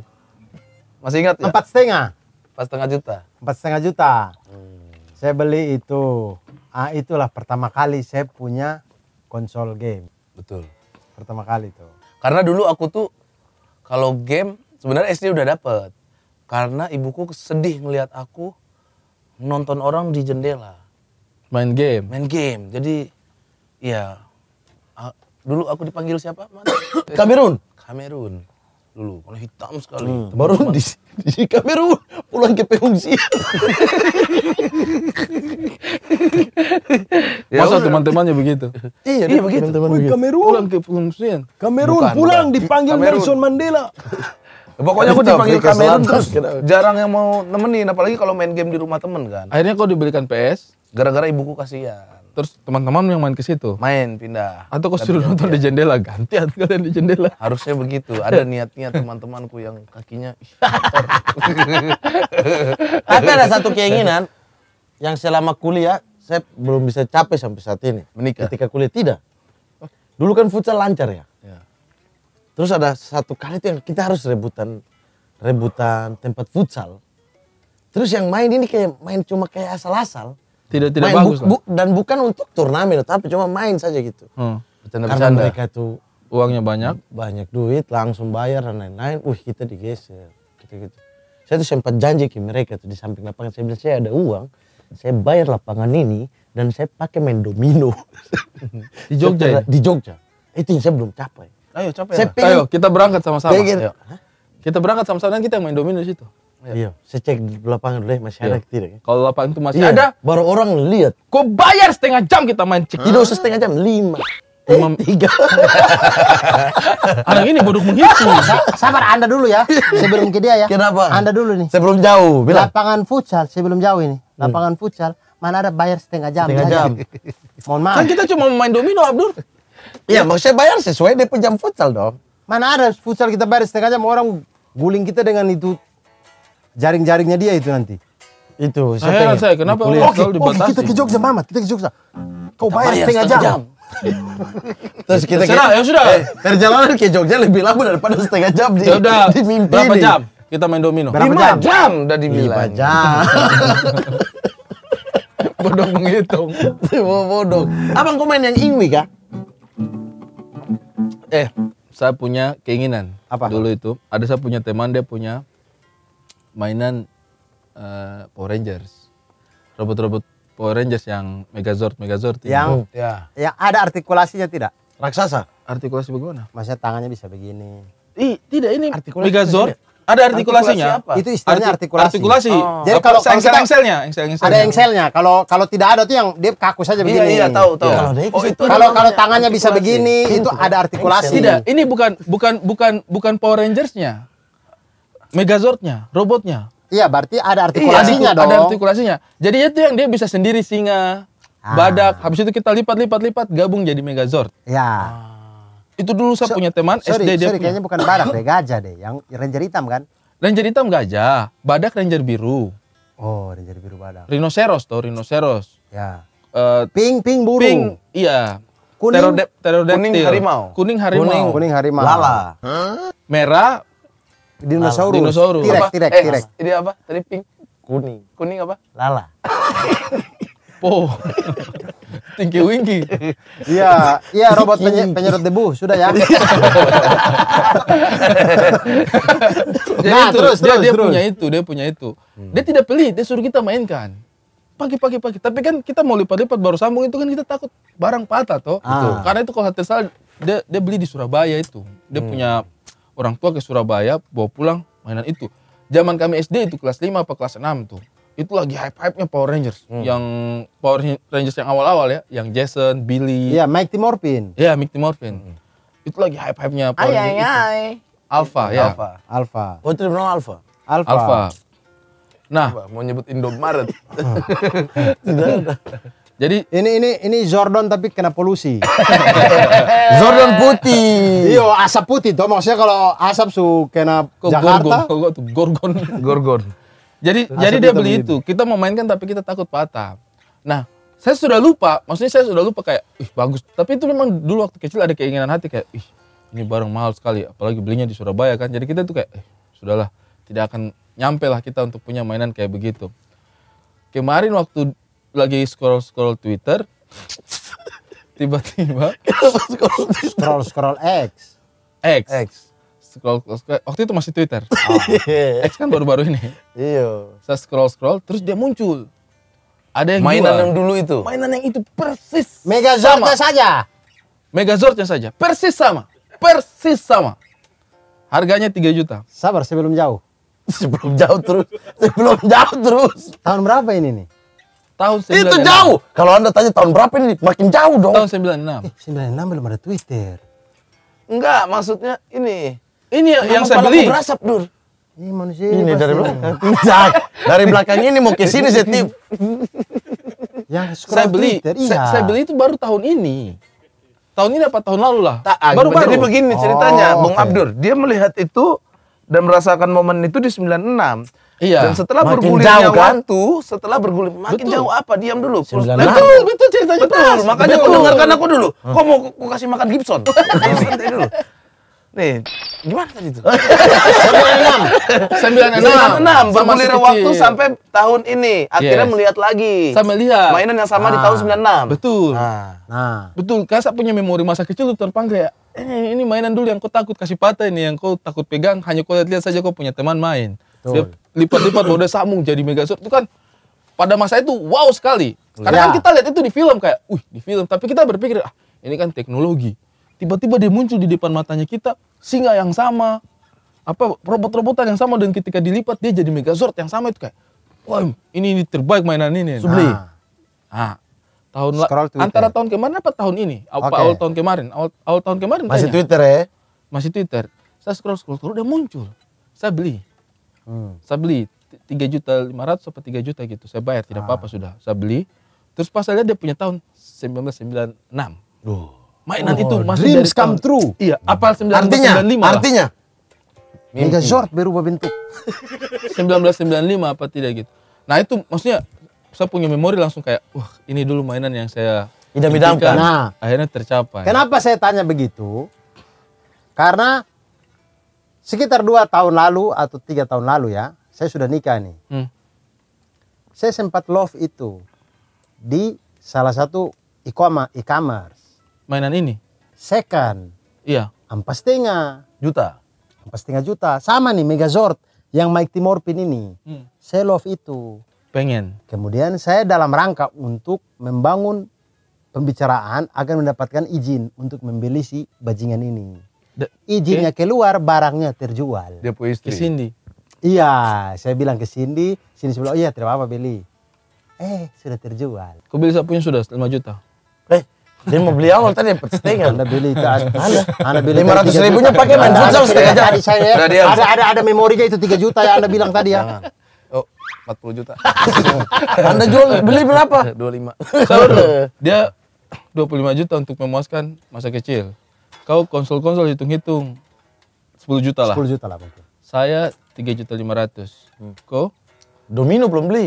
Masih ingat ya? Empat setengah. Empat setengah juta. Empat setengah juta. Hmm. Saya beli itu. Ah, itulah pertama kali saya punya konsol game. Betul. Pertama kali itu Karena dulu aku tuh kalau game sebenarnya SD udah dapet. Karena ibuku sedih ngelihat aku nonton orang di jendela. Main game. Main game. Jadi ya dulu aku dipanggil siapa? Mana? Kamerun. Kamerun. Dulu warna hitam sekali. Hmm. Baru di, di Kamerun pulang ke pengungsian. ya, Masa teman-temannya begitu? Iya, iya begitu. Teman -teman Kamerun pulang ke pengungsian. Kamerun Bukan, pulang bukan. dipanggil Kamerun. Nelson Mandela. Pokoknya aku dipanggil Kamerun terus jarang yang mau nemenin apalagi kalau main game di rumah temen kan. Akhirnya kau diberikan PS gara-gara ibuku kasih ya. Terus teman-teman yang main ke situ. Main pindah. Atau kau suruh nonton di jendela ganti atau kalian di jendela. Harusnya begitu. Ada niatnya teman-temanku yang kakinya. Tapi ada satu keinginan yang selama kuliah saya belum bisa capek sampai saat ini. Menikah. Ketika kuliah tidak. Dulu kan futsal lancar ya. ya. Terus ada satu kali itu yang kita harus rebutan rebutan tempat futsal. Terus yang main ini kayak main cuma kayak asal-asal tidak tidak main, bagus bu, bu, dan bukan untuk turnamen tapi cuma main saja gitu hmm. Bercanda -bercanda. karena mereka itu uangnya banyak banyak duit langsung bayar dan lain-lain uh kita digeser kita gitu, gitu saya tuh sempat janji ke mereka tuh di samping lapangan saya bilang saya ada uang saya bayar lapangan ini dan saya pakai main domino di Jogja ya? di Jogja itu yang saya belum capai ayo capai ayo kita berangkat sama-sama kita berangkat sama-sama dan kita main domino di situ Iya. iya, saya cek di lapangan dulu ya, masih iya. ada tidak ya? Kalau lapangan itu masih iya. ada, baru orang lihat. Kau bayar setengah jam kita main cek. Tidak usah setengah jam, lima. Eh, lima tiga. Anak ini bodoh menghitung. Sabar Anda dulu ya, iya. sebelum ke dia ya. Kenapa? Anda dulu nih. Sebelum jauh, bilang. Lapangan futsal, sebelum jauh ini. Hmm. Lapangan futsal, mana ada bayar setengah jam. Setengah jam. Mohon maaf. Kan kita cuma main domino, Abdul. Iya, maksudnya bayar sesuai dia jam futsal dong. Mana ada futsal kita bayar setengah jam orang guling kita dengan itu jaring-jaringnya dia itu nanti. Itu saya saya kenapa kalau oke, dibatasi? kita ke Jogja Mama, kita ke Jogja. Kau bayar setengah jam. Terus kita Terserah, ya sudah. Eh, perjalanan ke Jogja lebih lama daripada setengah jam di, ya di mimpi berapa jam kita main domino? Berapa Lima jam? jam udah dibilang. Lima jam. Bodoh menghitung. Semua bodoh. Abang komen yang ingwi kah? Eh, saya punya keinginan. Apa? Dulu itu, ada saya punya teman, dia punya mainan uh, Power Rangers. Robot-robot Power Rangers yang Megazord, Megazord. Yang, oh. ya. yang ada artikulasinya tidak? Raksasa? Artikulasi bagaimana? Masa tangannya bisa begini. I tidak ini artikulasi Megazord. Ada artikulasinya. Artikulasi Itu istilahnya artikulasi. Artikulasi. Oh. Jadi kalau, kalau engselnya, engsel, engselnya. Ada engselnya. Kalau kalau tidak ada tuh yang dia kaku saja iya, begini. Iya, iya tahu, tahu. Ya. Kalau oh, itu kalau kalau tangannya artikulasi. bisa begini, itu ada artikulasi. Tidak, ini bukan bukan bukan bukan Power Rangers-nya. Megazordnya, robotnya. Iya, berarti ada iya, artikulasinya iya, dong. Ada artikulasinya. Jadi itu yang dia bisa sendiri singa, ah. badak. Habis itu kita lipat-lipat-lipat, gabung jadi Megazord. Iya. Ah. Itu dulu saya so, punya teman sorry, SD dia sorry, kayaknya bukan badak deh, gajah deh. Yang ranger hitam kan? Ranger hitam gajah, badak ranger biru. Oh, ranger biru badak. Rhinoceros tuh, rhinoceros. Ya. Uh, pink, pink burung. Pink, iya. Kuning, kuning harimau. Kuning harimau. Kuning, kuning harimau. Lala. Huh? Merah Dinosaurus. Dinosaurus. Tirek, tirek, eh, tirek. Ini apa? Tadi pink. Kuning. Kuning apa? Lala. po. Tinggi Winky. Iya, iya robot penye debu sudah ya. nah, itu, terus dia, terus dia terus. punya itu, dia punya itu. Hmm. Dia tidak pelit, dia suruh kita mainkan. Pagi pagi pagi. Tapi kan kita mau lipat-lipat baru sambung itu kan kita takut barang patah toh. Ah. Karena itu kalau hati salah dia dia beli di Surabaya itu. Dia hmm. punya orang tua ke Surabaya bawa pulang mainan itu. Zaman kami SD itu kelas 5 apa kelas 6 tuh. Itu lagi hype-hype-nya Power Rangers. Hmm. Yang Power Rangers yang awal-awal ya, yang Jason, Billy. Iya, Mighty Morphin. Iya, Mighty Morphin. Hmm. Itu lagi hype-hype-nya Power ay, Rangers. Ay, ay. Itu. Alpha, ya. Alpha. Alpha. Oh, itu Alpha. Alpha. Alpha. Nah, Coba, mau nyebut Indomaret. Tidak jadi ini ini ini Jordan tapi kena polusi. Jordan putih. Iyo asap putih tuh maksudnya kalau asap su kena ke Jakarta. Gorgon, gorgon. Gorgon. Jadi asap jadi dia beli gitu. itu. Kita memainkan tapi kita takut patah. Nah, saya sudah lupa, maksudnya saya sudah lupa kayak ih bagus. Tapi itu memang dulu waktu kecil ada keinginan hati kayak ih ini barang mahal sekali apalagi belinya di Surabaya kan. Jadi kita tuh kayak eh, sudahlah tidak akan nyampe lah kita untuk punya mainan kayak begitu. Kemarin waktu lagi scroll scroll Twitter tiba-tiba scroll scroll scroll X X X scroll, scroll, scroll waktu itu masih Twitter oh. X kan baru-baru ini iya saya scroll scroll terus dia muncul ada yang mainan jual. yang dulu itu mainan yang itu persis Megazordnya saja Mega Megazordnya saja persis sama persis sama harganya 3 juta sabar sebelum jauh sebelum jauh terus sebelum jauh terus tahun berapa ini nih Tahun 96. Itu jauh. Kalau Anda tanya tahun berapa ini makin jauh dong. Tahun sembilan 96. Eh, enam belum ada Twitter. Enggak, maksudnya ini. Ini yang, yang saya beli. Berasap, Dur. Ini manusia ini dari belakang. dari belakang ini mau ke sini saya tip. Ya, saya beli. Twitter, iya. saya, saya beli itu baru tahun ini. Tahun ini apa tahun lalu lah? Tak, baru baru. Jadi begini oh, ceritanya, oh, Bung okay. Abdur, dia melihat itu dan merasakan momen itu di sembilan enam Iya. Dan setelah bergulirnya kan? waktu, setelah bergulir makin betul. jauh apa? Diam dulu. Nah, betul, betul ceritanya betul. Pas. Makanya betul. aku dengarkan aku dulu. Hmm. Kok mau aku kasih makan Gibson? Santai dulu. Nih, gimana tadi itu? 96. 96. 96 bergulir waktu sampai tahun ini. Akhirnya yes. melihat lagi. Sama lihat. Mainan yang sama ah. di tahun 96. Ah, betul. Nah. nah. Betul, kan saya punya memori masa kecil tuh terpanggil kayak ini, eh, ini mainan dulu yang kau takut kasih patah ini yang kau takut pegang hanya kau lihat-lihat saja kau punya teman main. Dia lipat-lipat udah samung jadi megasur itu kan pada masa itu wow sekali. Karena ya. kan iya. kita lihat itu di film kayak, uh di film. Tapi kita berpikir, ah ini kan teknologi. Tiba-tiba dia muncul di depan matanya kita, singa yang sama, apa robot-robotan yang sama dan ketika dilipat dia jadi Megazord yang sama itu kayak, wah ini, ini terbaik mainan ini. Nah. Subli. Nah, nah tahun antara tahun kemarin apa tahun ini? Apa okay. awal tahun kemarin? Awal, awal tahun kemarin. Masih tanya. Twitter ya? Masih Twitter. Saya scroll scroll scroll udah muncul. Saya beli. Hmm. Saya beli tiga juta lima ratus atau tiga juta gitu. Saya bayar tidak apa-apa ah. sudah. Saya beli. Terus pas saya lihat dia punya tahun sembilan belas 1996. Duh. Mainan oh, itu masih dreams dari come tahun, true. Iya, apal 1995. Artinya, lima artinya Mega short berubah bentuk. 1995 apa tidak gitu. Nah, itu maksudnya saya punya memori langsung kayak wah, ini dulu mainan yang saya idam-idamkan. Nah, akhirnya tercapai. Kenapa saya tanya begitu? Karena sekitar dua tahun lalu atau tiga tahun lalu ya, saya sudah nikah nih. Hmm. Saya sempat love itu di salah satu e-commerce. Mainan ini? Second. Iya. Empat setengah. Juta? Empat setengah juta. Sama nih Megazord yang Mike Timorpin ini. Hmm. Saya love itu. Pengen. Kemudian saya dalam rangka untuk membangun pembicaraan akan mendapatkan izin untuk membeli si bajingan ini. Ijinya izinnya okay. Eh? keluar, barangnya terjual. Dia punya istri. Ke Cindy. Iya, saya bilang ke Cindy, Cindy sebelah. "Oh iya, tidak apa-apa beli." Eh, sudah terjual. Kau beli sapunya sudah 5 juta. Eh, dia mau beli awal tadi dapat setengah. Anda beli itu ada? anda beli lima ratus ribunya pakai main futsal setengah aja. Tadi saya ya. Ada ada ada memorinya itu 3 juta yang Anda bilang tadi ya. Nah. Oh, 40 juta. anda jual beli berapa? 25. Kalau dia 25 juta untuk memuaskan masa kecil. Kau konsol-konsol hitung-hitung 10 juta lah. 10 juta lah mungkin. Saya 3 juta 500. Hmm. Kau? Domino belum beli.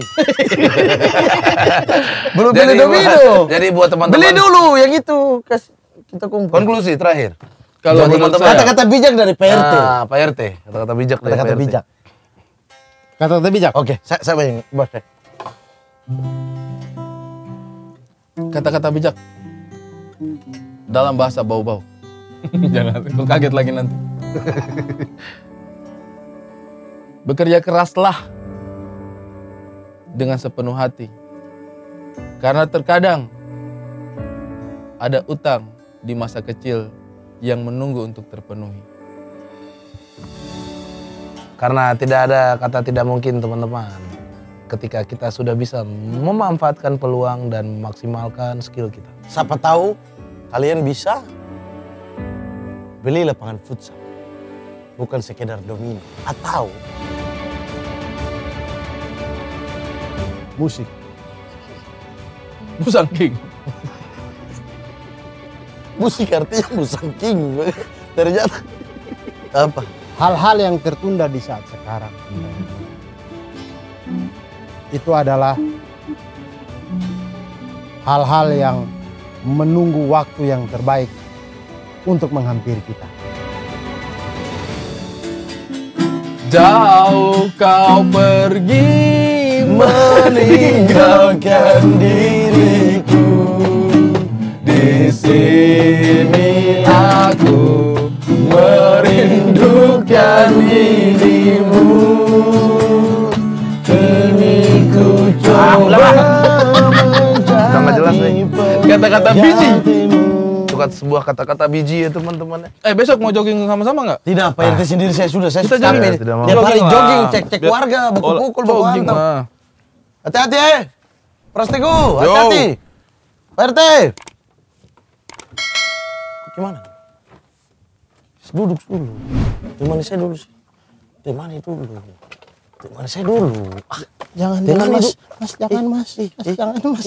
belum jadi beli Domino. Buat, jadi buat teman-teman. Beli dulu yang itu. Kas, kita kumpul. Konklusi terakhir. Kalau teman-teman kata-kata bijak dari PRT. Ah, Pak RT. Kata-kata bijak dari kata-kata bijak. Kata-kata bijak. Oke, okay, saya saya bayangin. Baca. Kata-kata bijak. Dalam bahasa bau-bau. Jangan, aku kaget lagi nanti. Bekerja keraslah dengan sepenuh hati. Karena terkadang ada utang di masa kecil yang menunggu untuk terpenuhi. Karena tidak ada kata tidak mungkin teman-teman. Ketika kita sudah bisa memanfaatkan peluang dan memaksimalkan skill kita. Siapa tahu kalian bisa beli lapangan futsal. Bukan sekedar domino. Atau... Musik. Musang King. Musik artinya Musang King. Ternyata apa? Hal-hal yang tertunda di saat sekarang. Hmm. Itu adalah hal-hal yang menunggu waktu yang terbaik untuk menghampiri kita. Jauh kau pergi meninggalkan diriku di sini aku merindukan dirimu kini ku ah, coba ah, jelas kata-kata biji bukan sebuah kata-kata biji ya teman-teman. Ya. Eh besok mau jogging sama-sama nggak? Tidak, Pak ah. sendiri saya sudah saya kita jogging. ya, tidak mau. jogging, cek-cek warga, buku pukul bawa hantam. Hati-hati eh. Prostiku, hati-hati. Pak Gimana? Duduk dulu. Gimana saya dulu sih? Di mana dulu? Di mana saya dulu? Ah, jangan, jangan, mas, mas, mas, jangan, eh, mas, eh, mas, jangan, eh, mas.